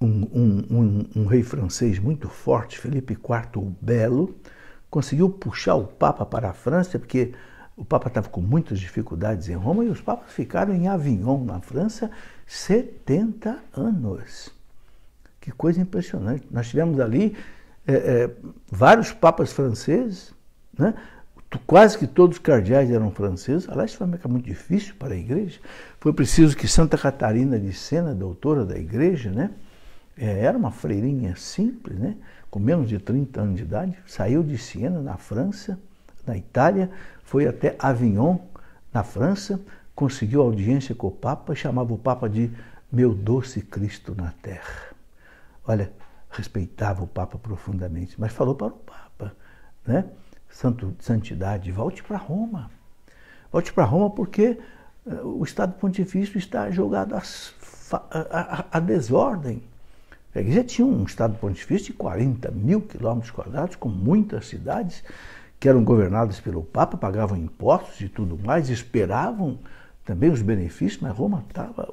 Um, um, um, um rei francês muito forte, Felipe IV o Belo, conseguiu puxar o Papa para a França, porque o Papa estava com muitas dificuldades em Roma e os papas ficaram em Avignon, na França, 70 anos. Que coisa impressionante. Nós tivemos ali é, é, vários papas franceses, né? quase que todos os cardeais eram franceses. Aliás, foi muito difícil para a igreja. Foi preciso que Santa Catarina de Sena, doutora da igreja, né? É, era uma freirinha simples, né? com menos de 30 anos de idade, saiu de Siena, na França, na Itália, foi até Avignon, na França, conseguiu audiência com o Papa, chamava o Papa de meu doce Cristo na terra. Olha, respeitava o Papa profundamente, mas falou para o Papa, né? Santo, santidade, volte para Roma. Volte para Roma porque eh, o Estado Pontifício está jogado à, à desordem. A igreja tinha um Estado Pontifício de 40 mil quilômetros quadrados, com muitas cidades, que eram governadas pelo Papa, pagavam impostos e tudo mais, esperavam também os benefícios, mas Roma estava,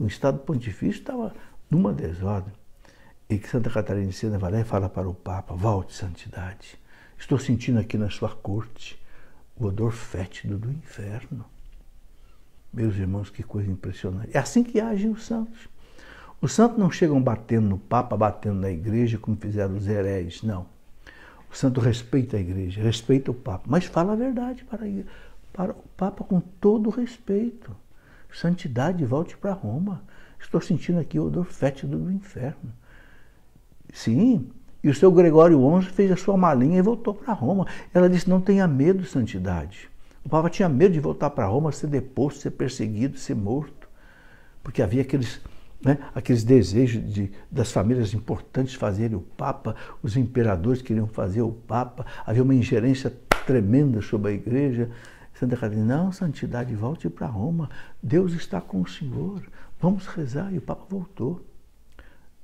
o, Estado Pontifício estava numa desordem. E que Santa Catarina de Sena vai lá e fala para o Papa, volte santidade, estou sentindo aqui na sua corte o odor fétido do inferno. Meus irmãos, que coisa impressionante. É assim que agem os santos. Os santos não chegam batendo no Papa, batendo na igreja, como fizeram os hereges, não o santo respeita a igreja, respeita o Papa, mas fala a verdade para, para o Papa com todo respeito. Santidade, volte para Roma. Estou sentindo aqui o odor fétido do inferno. Sim, e o seu Gregório XI fez a sua malinha e voltou para Roma. Ela disse: não tenha medo, santidade. O Papa tinha medo de voltar para Roma, ser deposto, ser perseguido, ser morto, porque havia aqueles né? Aqueles desejos de, das famílias importantes fazerem o Papa, os imperadores queriam fazer o Papa, havia uma ingerência tremenda sobre a igreja. Santa Catarina, não, santidade, volte para Roma, Deus está com o Senhor, vamos rezar. E o Papa voltou.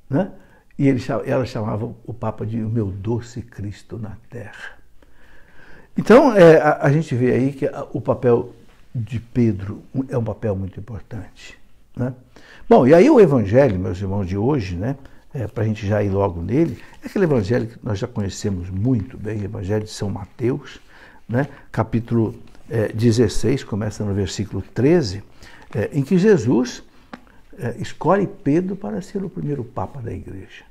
Né? E ele, ela chamava o Papa de o meu doce Cristo na terra. Então, é, a, a, gente vê aí que a, o papel de Pedro é um papel muito importante. Né? Bom, e aí o evangelho, meus irmãos, de hoje, né, é, para a gente já ir logo nele, é aquele evangelho que nós já conhecemos muito bem, o evangelho de São Mateus, né, capítulo é, 16, começa no versículo 13, é, em que Jesus é, escolhe Pedro para ser o primeiro Papa da igreja.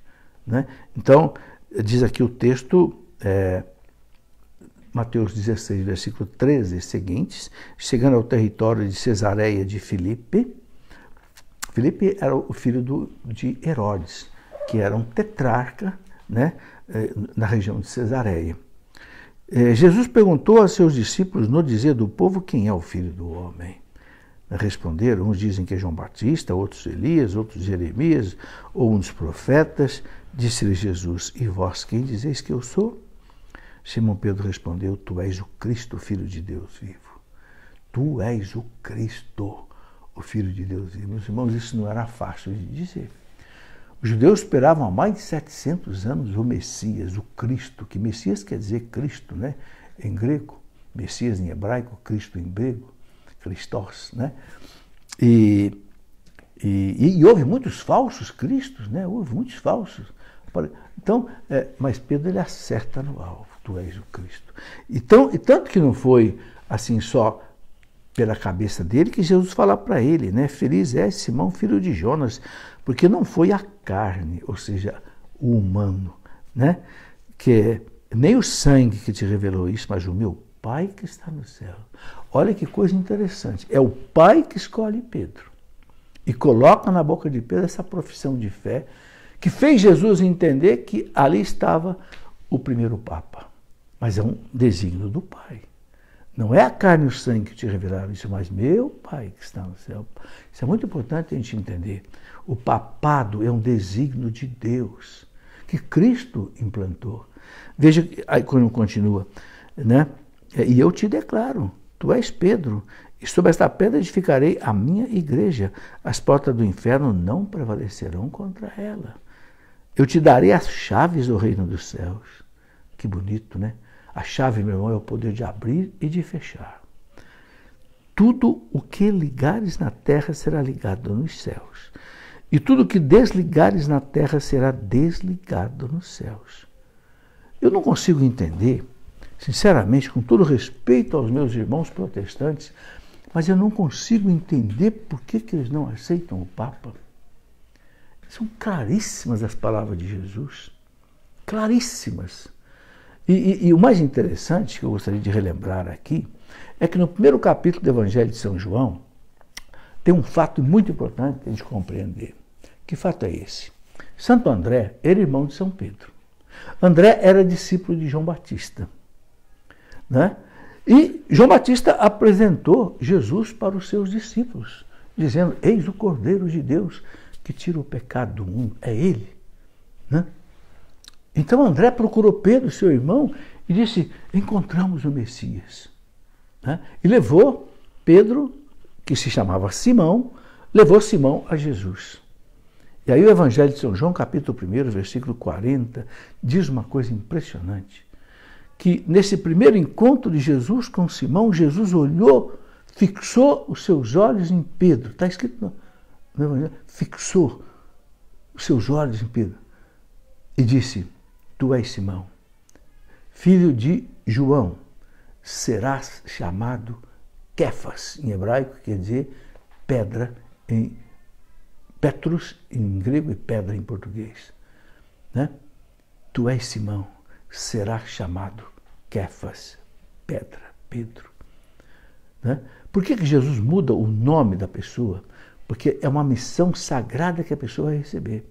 Né? Então, diz aqui o texto, é, Mateus 16, versículo 13 seguintes, chegando ao território de Cesareia de Filipe, Filipe era o filho do, de Herodes, que era um tetrarca né, eh, na região de Cesareia. Eh, Jesus perguntou a seus discípulos no dizer do povo quem é o filho do homem. Responderam: uns dizem que é João Batista, outros Elias, outros Jeremias ou um dos profetas. Disse-lhe Jesus: E vós quem dizeis que eu sou? Simão Pedro respondeu: Tu és o Cristo, filho de Deus vivo. Tu és o Cristo o Filho de Deus. E, meus irmãos, isso não era fácil de dizer. Os judeus esperavam há mais de 700 anos o Messias, o Cristo, que Messias quer dizer Cristo, né? Em grego, Messias em hebraico, Cristo em grego, Christos, né? E, e, e houve muitos falsos cristos, né? Houve muitos falsos. Então, é, mas Pedro ele acerta no alvo, tu és o Cristo. Então, e tanto que não foi assim só pela cabeça dele que Jesus fala para ele, né? Feliz é Simão, filho de Jonas, porque não foi a carne, ou seja, o humano, né? Que é nem o sangue que te revelou isso, mas o meu Pai que está no céu. Olha que coisa interessante. É o Pai que escolhe Pedro e coloca na boca de Pedro essa profissão de fé que fez Jesus entender que ali estava o primeiro Papa. Mas é um desígnio do Pai. Não é a carne e o sangue que te revelaram isso, é mas meu Pai que está no céu. Isso é muito importante a gente entender. O papado é um designo de Deus que Cristo implantou. Veja aí quando continua, né? É, e eu te declaro, tu és Pedro, e sobre esta pedra edificarei a minha igreja. As portas do inferno não prevalecerão contra ela. Eu te darei as chaves do reino dos céus. Que bonito, né? A chave, meu irmão, é o poder de abrir e de fechar. Tudo o que ligares na terra será ligado nos céus, e tudo o que desligares na terra será desligado nos céus. Eu não consigo entender, sinceramente, com todo respeito aos meus irmãos protestantes, mas eu não consigo entender por que, que eles não aceitam o Papa. São claríssimas as palavras de Jesus. Claríssimas. E, e, e o mais interessante que eu gostaria de relembrar aqui é que no primeiro capítulo do Evangelho de São João tem um fato muito importante a gente compreender. Que fato é esse? Santo André era irmão de São Pedro. André era discípulo de João Batista. Né? E João Batista apresentou Jesus para os seus discípulos, dizendo: Eis o Cordeiro de Deus que tira o pecado do mundo, é ele. Né? Então André procurou Pedro, seu irmão, e disse: Encontramos o Messias. Né? E levou Pedro, que se chamava Simão, levou Simão a Jesus. E aí o Evangelho de São João, capítulo 1, versículo 40, diz uma coisa impressionante. Que nesse primeiro encontro de Jesus com Simão, Jesus olhou, fixou os seus olhos em Pedro. Está escrito no, no Evangelho, fixou os seus olhos em Pedro. E disse, Tu és Simão, filho de João, serás chamado Kefas, em hebraico, quer dizer pedra em Petrus em grego e pedra em português. Né? Tu és Simão, serás chamado Kefas, pedra, Pedro. Né? Por que, que Jesus muda o nome da pessoa? Porque é uma missão sagrada que a pessoa vai receber.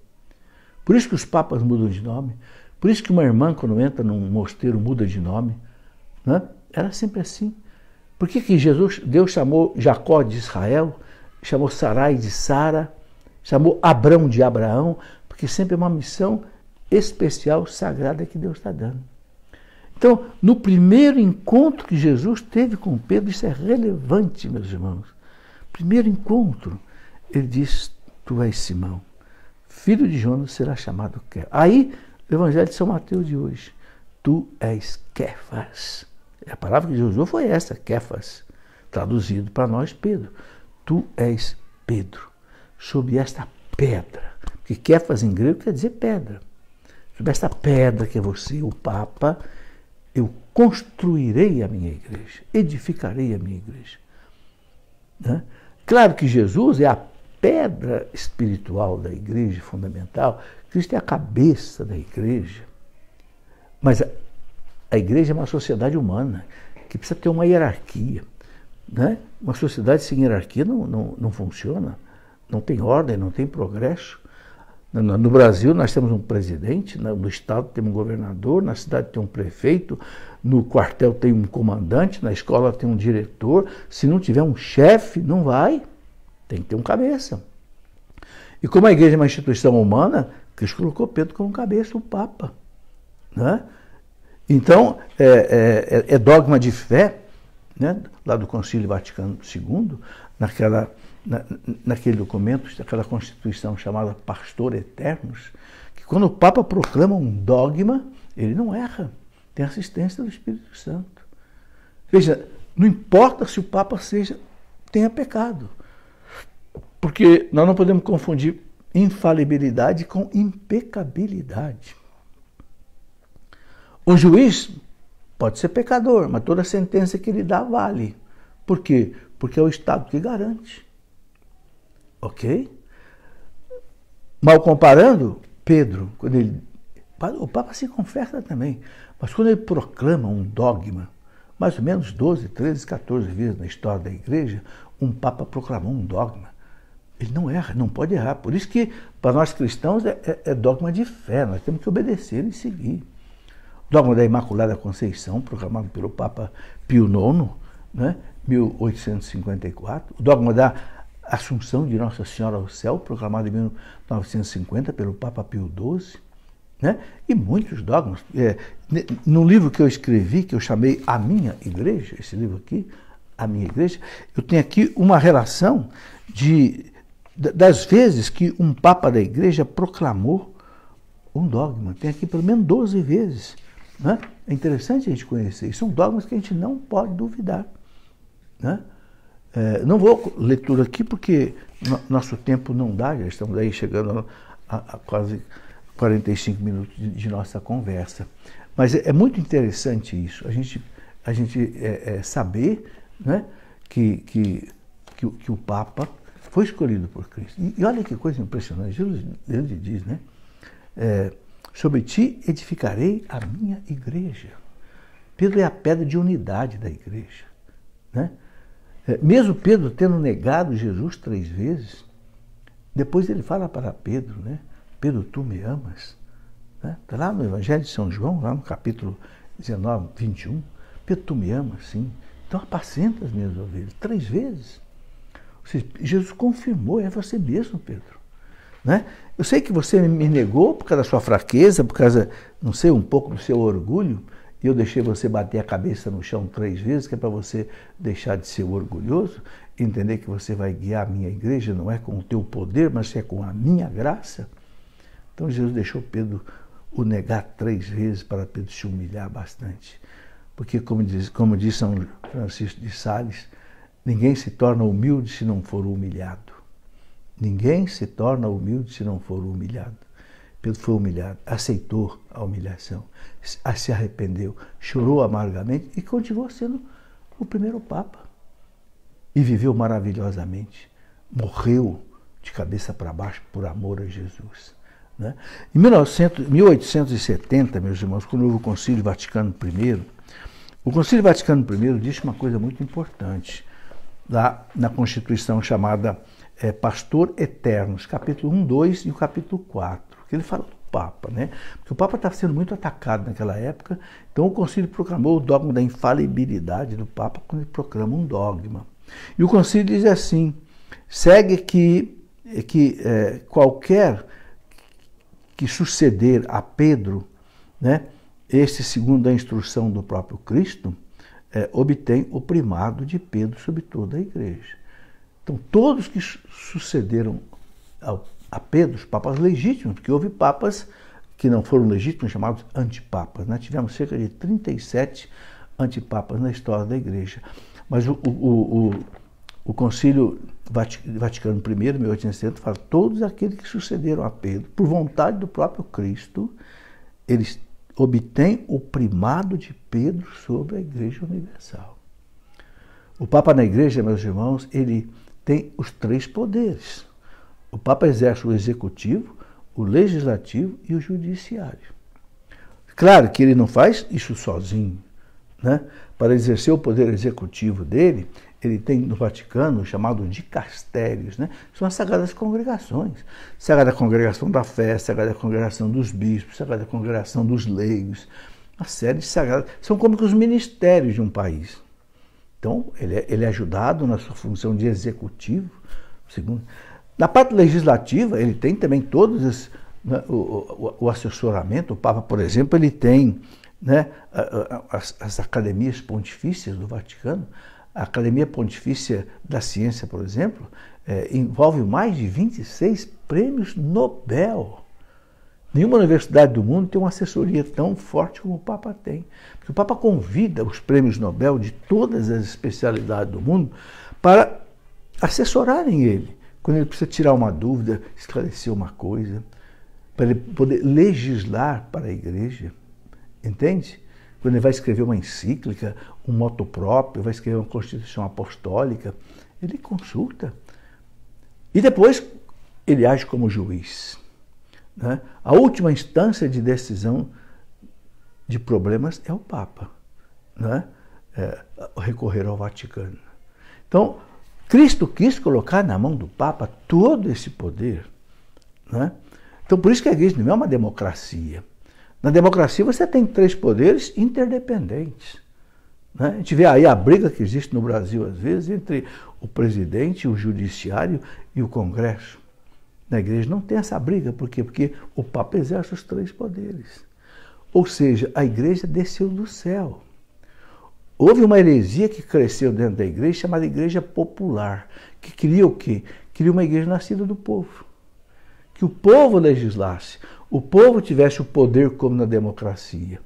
Por isso que os papas mudam de nome, por isso que uma irmã, quando entra num mosteiro, muda de nome. Né? Era sempre assim. Por que, que Jesus, Deus chamou Jacó de Israel, chamou Sarai de Sara, chamou Abrão de Abraão? Porque sempre é uma missão especial, sagrada que Deus está dando. Então, no primeiro encontro que Jesus teve com Pedro, isso é relevante, meus irmãos. Primeiro encontro, ele diz: Tu és Simão, filho de Jonas, será chamado Quer. Aí Evangelho de São Mateus de hoje. Tu és Kefas. A palavra que Jesus usou foi essa, Kefas, traduzido para nós, Pedro. Tu és Pedro, sob esta pedra. Porque Kefas em grego quer dizer pedra. Sob esta pedra que é você, o Papa, eu construirei a minha igreja, edificarei a minha igreja. Né? Claro que Jesus é a pedra espiritual da igreja fundamental, Cristo é a cabeça da igreja. Mas a, a igreja é uma sociedade humana que precisa ter uma hierarquia. Né? Uma sociedade sem hierarquia não, não, não funciona, não tem ordem, não tem progresso. No, no Brasil nós temos um presidente, né? no estado temos um governador, na cidade tem um prefeito, no quartel tem um comandante, na escola tem um diretor. Se não tiver um chefe, não vai. Tem que ter um cabeça. E como a igreja é uma instituição humana, que colocou Pedro como cabeça o Papa. Né? Então, é, é, é, é dogma de fé, né? lá do Concílio Vaticano II, naquela, na, naquele documento, naquela constituição chamada Pastor Eternos, que quando o Papa proclama um dogma, ele não erra, tem assistência do Espírito Santo. Veja, não importa se o Papa seja tenha pecado, porque nós não podemos confundir infalibilidade com impecabilidade. O juiz pode ser pecador, mas toda sentença que ele dá vale. Por quê? Porque é o Estado que garante. Ok? Mal comparando, Pedro, quando ele. O Papa se confessa também, mas quando ele proclama um dogma, mais ou menos 12, 13, 14 vezes na história da igreja, um Papa proclamou um dogma. Ele não erra, não pode errar. Por isso que, para nós cristãos, é, é, é dogma de fé, nós temos que obedecer e seguir. O dogma da Imaculada Conceição, proclamado pelo Papa Pio IX, né, 1854. O dogma da Assunção de Nossa Senhora ao Céu, proclamado em 1950 pelo Papa Pio XII. Né? E muitos dogmas. É, livro que eu escrevi, que eu chamei A Minha Igreja, esse livro aqui, A Minha Igreja, eu tenho aqui uma relação de das vezes que um Papa da Igreja proclamou um dogma. Tem aqui pelo menos 12 vezes. Né? É interessante a gente conhecer. isso são dogmas que a gente não pode duvidar. Né? É, não vou ler tudo aqui porque no, nosso tempo não dá, já estamos aí chegando a, a quase 45 minutos de, de, nossa conversa. Mas é, é, muito interessante isso, a gente, a gente é, é saber né, que, que, que, que o Papa foi escolhido por Cristo. E, e olha que coisa impressionante. Jesus, ele diz, né? É, sobre ti edificarei a minha igreja. Pedro é a pedra de unidade da igreja. Né? É, mesmo Pedro tendo negado Jesus três vezes, depois ele fala para Pedro, né? Pedro, tu me amas. Né? Tá lá no Evangelho de São João, lá no capítulo 19, 21, Pedro, tu me amas, sim. Então apacentas minhas ovelhas. Três vezes. Jesus confirmou, é você mesmo, Pedro. Né? Eu sei que você me negou por causa da sua fraqueza, por causa, não sei, um pouco do seu orgulho, e eu deixei você bater a cabeça no chão três vezes, que é para você deixar de ser orgulhoso, entender que você vai guiar a minha igreja, não é com o teu poder, mas é com a minha graça. Então Jesus deixou Pedro o negar três vezes para Pedro se humilhar bastante. Porque, como diz, como diz São Francisco de Sales, Ninguém se torna humilde se não for humilhado. Ninguém se torna humilde se não for humilhado. Pedro foi humilhado, aceitou a humilhação, se arrependeu, chorou amargamente e continuou sendo o primeiro Papa. E viveu maravilhosamente. Morreu de cabeça para baixo por amor a Jesus. Né? Em 1900, 1870, meus irmãos, quando houve o Concílio Vaticano I, o Concílio Vaticano I disse uma coisa muito importante lá na Constituição chamada é, Pastor Eternos, capítulo 1, 2 e o capítulo 4, que ele fala do Papa, né? Porque o Papa estava tá sendo muito atacado naquela época, então o Concílio proclamou o dogma da infalibilidade do Papa quando ele proclama um dogma. E o Concílio diz assim: segue que, que é, qualquer que suceder a Pedro, né? Este segundo a instrução do próprio Cristo, é, obtém o primado de Pedro sobre toda a igreja. Então, todos que sucederam ao, a Pedro, os papas legítimos, porque houve papas que não foram legítimos, chamados antipapas. Né? Tivemos cerca de 37 antipapas na história da igreja. Mas o, o, o, o Concílio Vaticano I, 1870, fala todos aqueles que sucederam a Pedro, por vontade do próprio Cristo, eles obtém o primado de Pedro sobre a Igreja Universal. O Papa na Igreja, meus irmãos, ele tem os três poderes. O Papa exerce o executivo, o legislativo e o judiciário. Claro que ele não faz isso sozinho. Né? Para exercer o poder executivo dele, ele tem no Vaticano, chamado dicastérios, né? são as sagradas congregações. Sagrada Congregação da Fé, Sagrada Congregação dos Bispos, Sagrada Congregação dos Leigos, uma série de sagradas. São como que os ministérios de um país. Então, ele é, ele é ajudado na sua função de executivo. Segundo. Na parte legislativa, ele tem também todos os, né, o, o, o assessoramento. O Papa, por exemplo, ele tem né, as, as academias pontifícias do Vaticano a Academia Pontifícia da Ciência, por exemplo, é, envolve mais de 26 prêmios Nobel. Nenhuma universidade do mundo tem uma assessoria tão forte como o Papa tem. Porque o Papa convida os prêmios Nobel de todas as especialidades do mundo para assessorarem ele, quando ele precisa tirar uma dúvida, esclarecer uma coisa, para ele poder legislar para a igreja. Entende? quando ele vai escrever uma encíclica, um moto próprio, vai escrever uma constituição apostólica, ele consulta. E depois ele age como juiz. Né? A última instância de decisão de problemas é o Papa, né? É, recorrer ao Vaticano. Então, Cristo quis colocar na mão do Papa todo esse poder. Né? Então, por isso que a igreja não é uma democracia. Na democracia você tem três poderes interdependentes. Né? A gente vê aí a briga que existe no Brasil, às vezes, entre o presidente, o judiciário e o Congresso. Na igreja não tem essa briga, por quê? Porque o Papa exerce os três poderes. Ou seja, a igreja desceu do céu. Houve uma heresia que cresceu dentro da igreja, chamada igreja popular, que queria o quê? Queria uma igreja nascida do povo. Que o povo legislasse, o povo tivesse o poder como na democracia.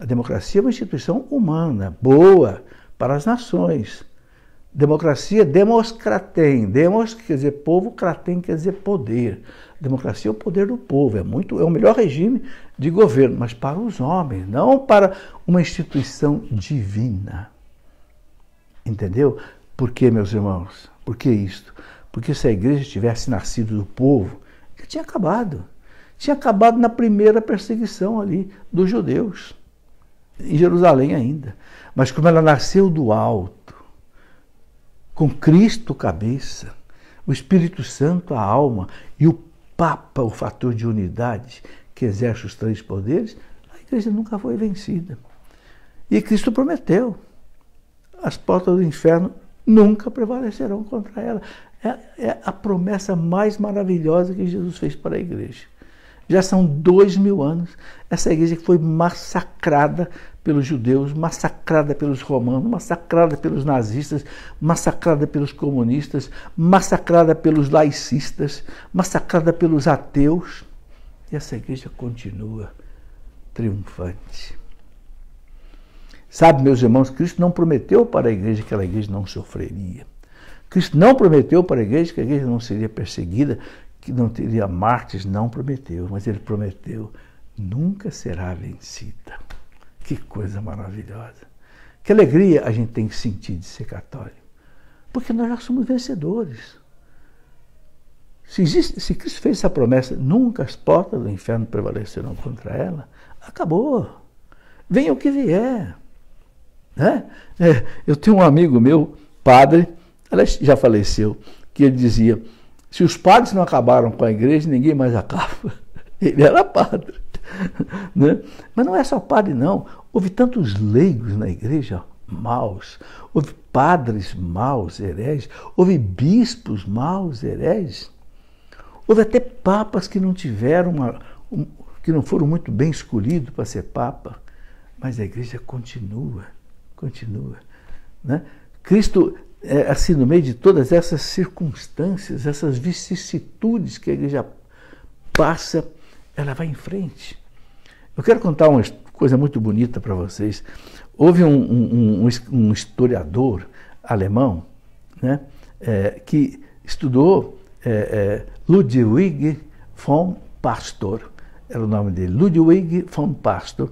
A democracia é uma instituição humana, boa, para as nações. Democracia, é demos cratem. Demos quer dizer povo, cratem quer dizer poder. Democracia é o poder do povo, é muito, é o melhor regime de governo, mas para os homens, não para uma instituição divina. Entendeu? Por que, meus irmãos? Por que isto? Porque se a igreja tivesse nascido do povo, já tinha acabado tinha acabado na primeira perseguição ali dos judeus, em Jerusalém ainda. Mas como ela nasceu do alto, com Cristo cabeça, o Espírito Santo a alma e o Papa o fator de unidade que exerce os três poderes, a igreja nunca foi vencida. E Cristo prometeu: as portas do inferno nunca prevalecerão contra ela. É, é a promessa mais maravilhosa que Jesus fez para a igreja. Já são dois mil anos. Essa igreja que foi massacrada pelos judeus, massacrada pelos romanos, massacrada pelos nazistas, massacrada pelos comunistas, massacrada pelos laicistas, massacrada pelos ateus. E essa igreja continua triunfante. Sabe, meus irmãos, Cristo não prometeu para a igreja que aquela igreja não sofreria. Cristo não prometeu para a igreja que a igreja não seria perseguida, que não teria Marx não prometeu, mas ele prometeu nunca será vencida. Que coisa maravilhosa. Que alegria a gente tem que sentir de ser católico. Porque nós já somos vencedores. Se, existe, se Cristo fez essa promessa, nunca as portas do inferno prevalecerão contra ela, acabou. Venha o que vier. Né? É, eu tenho um amigo meu, padre, ela já faleceu, que ele dizia, se os padres não acabaram com a igreja, ninguém mais acaba. Ele era padre. Né? Mas não é só padre, não. Houve tantos leigos na igreja maus, houve padres maus, hereges, houve bispos maus, hereges. Houve até papas que não tiveram uma, um, que não foram muito bem escolhidos para ser papa, mas a igreja continua, continua. Né? Cristo é, assim, no meio de todas essas circunstâncias, essas vicissitudes que a igreja passa, ela vai em frente. Eu quero contar uma coisa muito bonita para vocês. Houve um, um, um, um, historiador alemão né, é, que estudou é, é, Ludwig von Pastor, era o nome dele, Ludwig von Pastor.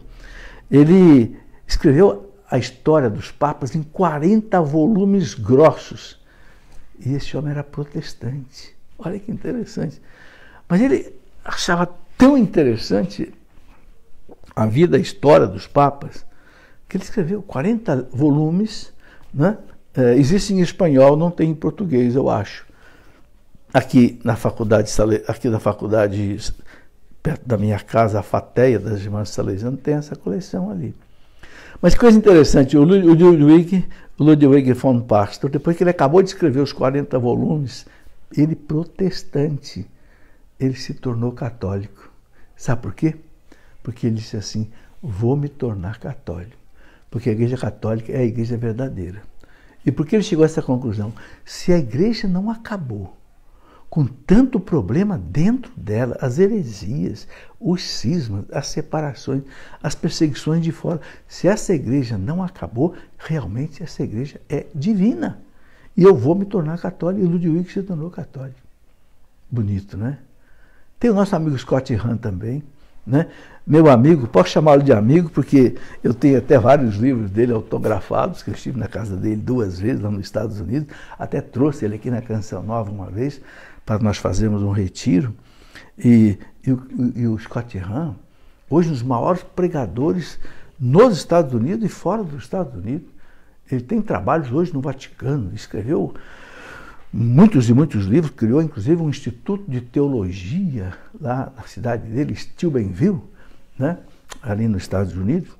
Ele escreveu a história dos papas em 40 volumes grossos. E esse homem era protestante. Olha que interessante. Mas ele achava tão interessante a vida, a história dos papas, que ele escreveu 40 volumes. Né? Eh, existe em espanhol, não tem em português, eu acho. Aqui na faculdade, aqui da faculdade perto da minha casa, a Fateia das Irmãs Salesiano, tem essa coleção ali. Mas coisa interessante, o Ludwig, Ludwig von Pastor, depois que ele acabou de escrever os 40 volumes, ele protestante, ele se tornou católico. Sabe por quê? Porque ele disse assim: vou me tornar católico, porque a igreja católica é a igreja verdadeira. E por que ele chegou a essa conclusão? Se a igreja não acabou, com tanto problema dentro dela, as heresias, os cismas, as separações, as perseguições de fora. Se essa igreja não acabou, realmente essa igreja é divina. E eu vou me tornar católico. E Ludwig se tornou católico. Bonito, né? Tem o nosso amigo Scott Hahn também, né? Meu amigo, posso chamá-lo de amigo, porque eu tenho até vários livros dele autografados, que eu estive na casa dele duas vezes lá nos Estados Unidos, até trouxe ele aqui na Canção Nova uma vez para nós fazermos um retiro. E, e, e o Scott Hahn hoje um dos maiores pregadores nos Estados Unidos e fora dos Estados Unidos. Ele tem trabalhos hoje no Vaticano, escreveu muitos e muitos livros, criou inclusive um instituto de teologia lá na cidade dele, Steubenville, né? ali nos Estados Unidos.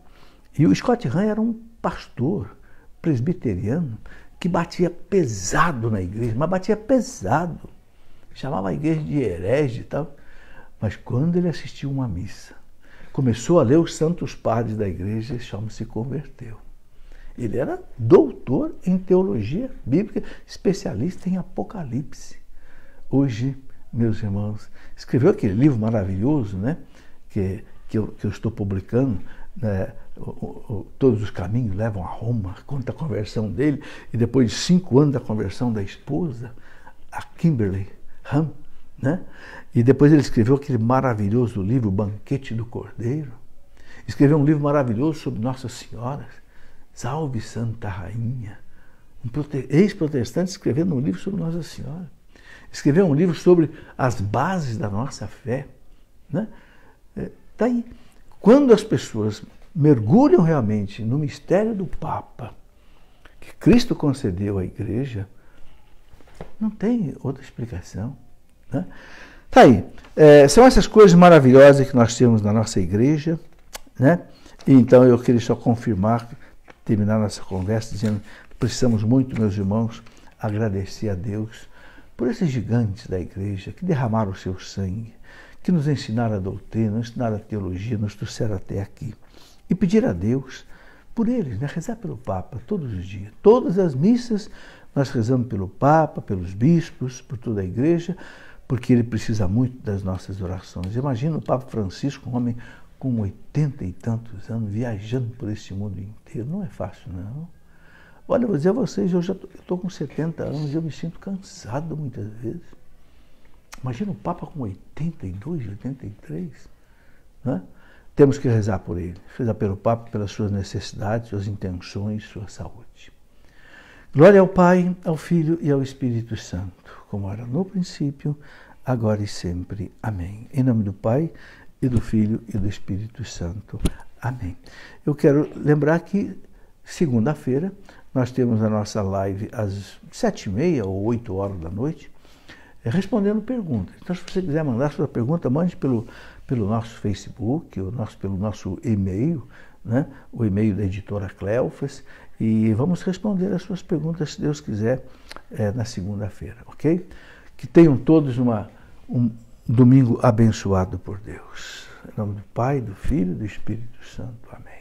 E o Scott Hahn era um pastor presbiteriano que batia pesado na igreja, mas batia pesado chamava a igreja de herege e tal. Mas quando ele assistiu uma missa, começou a ler os santos padres da igreja, esse homem se converteu. Ele era doutor em teologia bíblica, especialista em Apocalipse. Hoje, meus irmãos, escreveu aquele livro maravilhoso, né? Que, que, eu, que eu estou publicando, né? todos os caminhos levam a Roma, conta a conversão dele, e depois de cinco anos da conversão da esposa, a Kimberly. Ham, né? E depois ele escreveu aquele maravilhoso livro, Banquete do Cordeiro. Escreveu um livro maravilhoso sobre Nossa Senhora, Salve Santa Rainha. Um ex-protestante escrevendo um livro sobre Nossa Senhora. Escreveu um livro sobre as bases da nossa fé. Né? Está é, aí. Quando as pessoas mergulham realmente no mistério do Papa, que Cristo concedeu à igreja, não tem outra explicação. Né? Tá aí. É, são essas coisas maravilhosas que nós temos na nossa igreja, né? E então eu queria só confirmar, terminar nossa conversa dizendo precisamos muito, meus irmãos, agradecer a Deus por esses gigantes da igreja que derramaram o seu sangue, que nos ensinaram a doutrina, nos ensinaram a teologia, nos trouxeram até aqui. E pedir a Deus por eles, né? rezar pelo Papa todos os dias. Todas as missas nós rezamos pelo Papa, pelos bispos, por toda a igreja, porque ele precisa muito das nossas orações. Imagina o Papa Francisco, um homem com oitenta e tantos anos, viajando por este mundo inteiro. Não é fácil, não. Olha, vou dizer a vocês, eu já estou com 70 anos e eu me sinto cansado muitas vezes. Imagina o Papa com 82, 83. Né? Temos que rezar por ele, rezar pelo Papa, pelas suas necessidades, suas intenções, sua saúde. Glória ao Pai, ao Filho e ao Espírito Santo, como era no princípio, agora e sempre. Amém. Em nome do Pai, e do Filho e do Espírito Santo. Amém. Eu quero lembrar que segunda-feira nós temos a nossa live às sete e meia ou oito horas da noite, eh, respondendo perguntas. Então, se você quiser mandar sua pergunta, mande pelo, pelo nosso Facebook, ou nosso, pelo nosso e-mail, né? o e-mail da editora Cleofas, e vamos responder as suas perguntas, se Deus quiser, é, na segunda-feira, ok? Que tenham todos uma, um domingo abençoado por Deus. Em nome do Pai, do Filho e do Espírito Santo. Amém.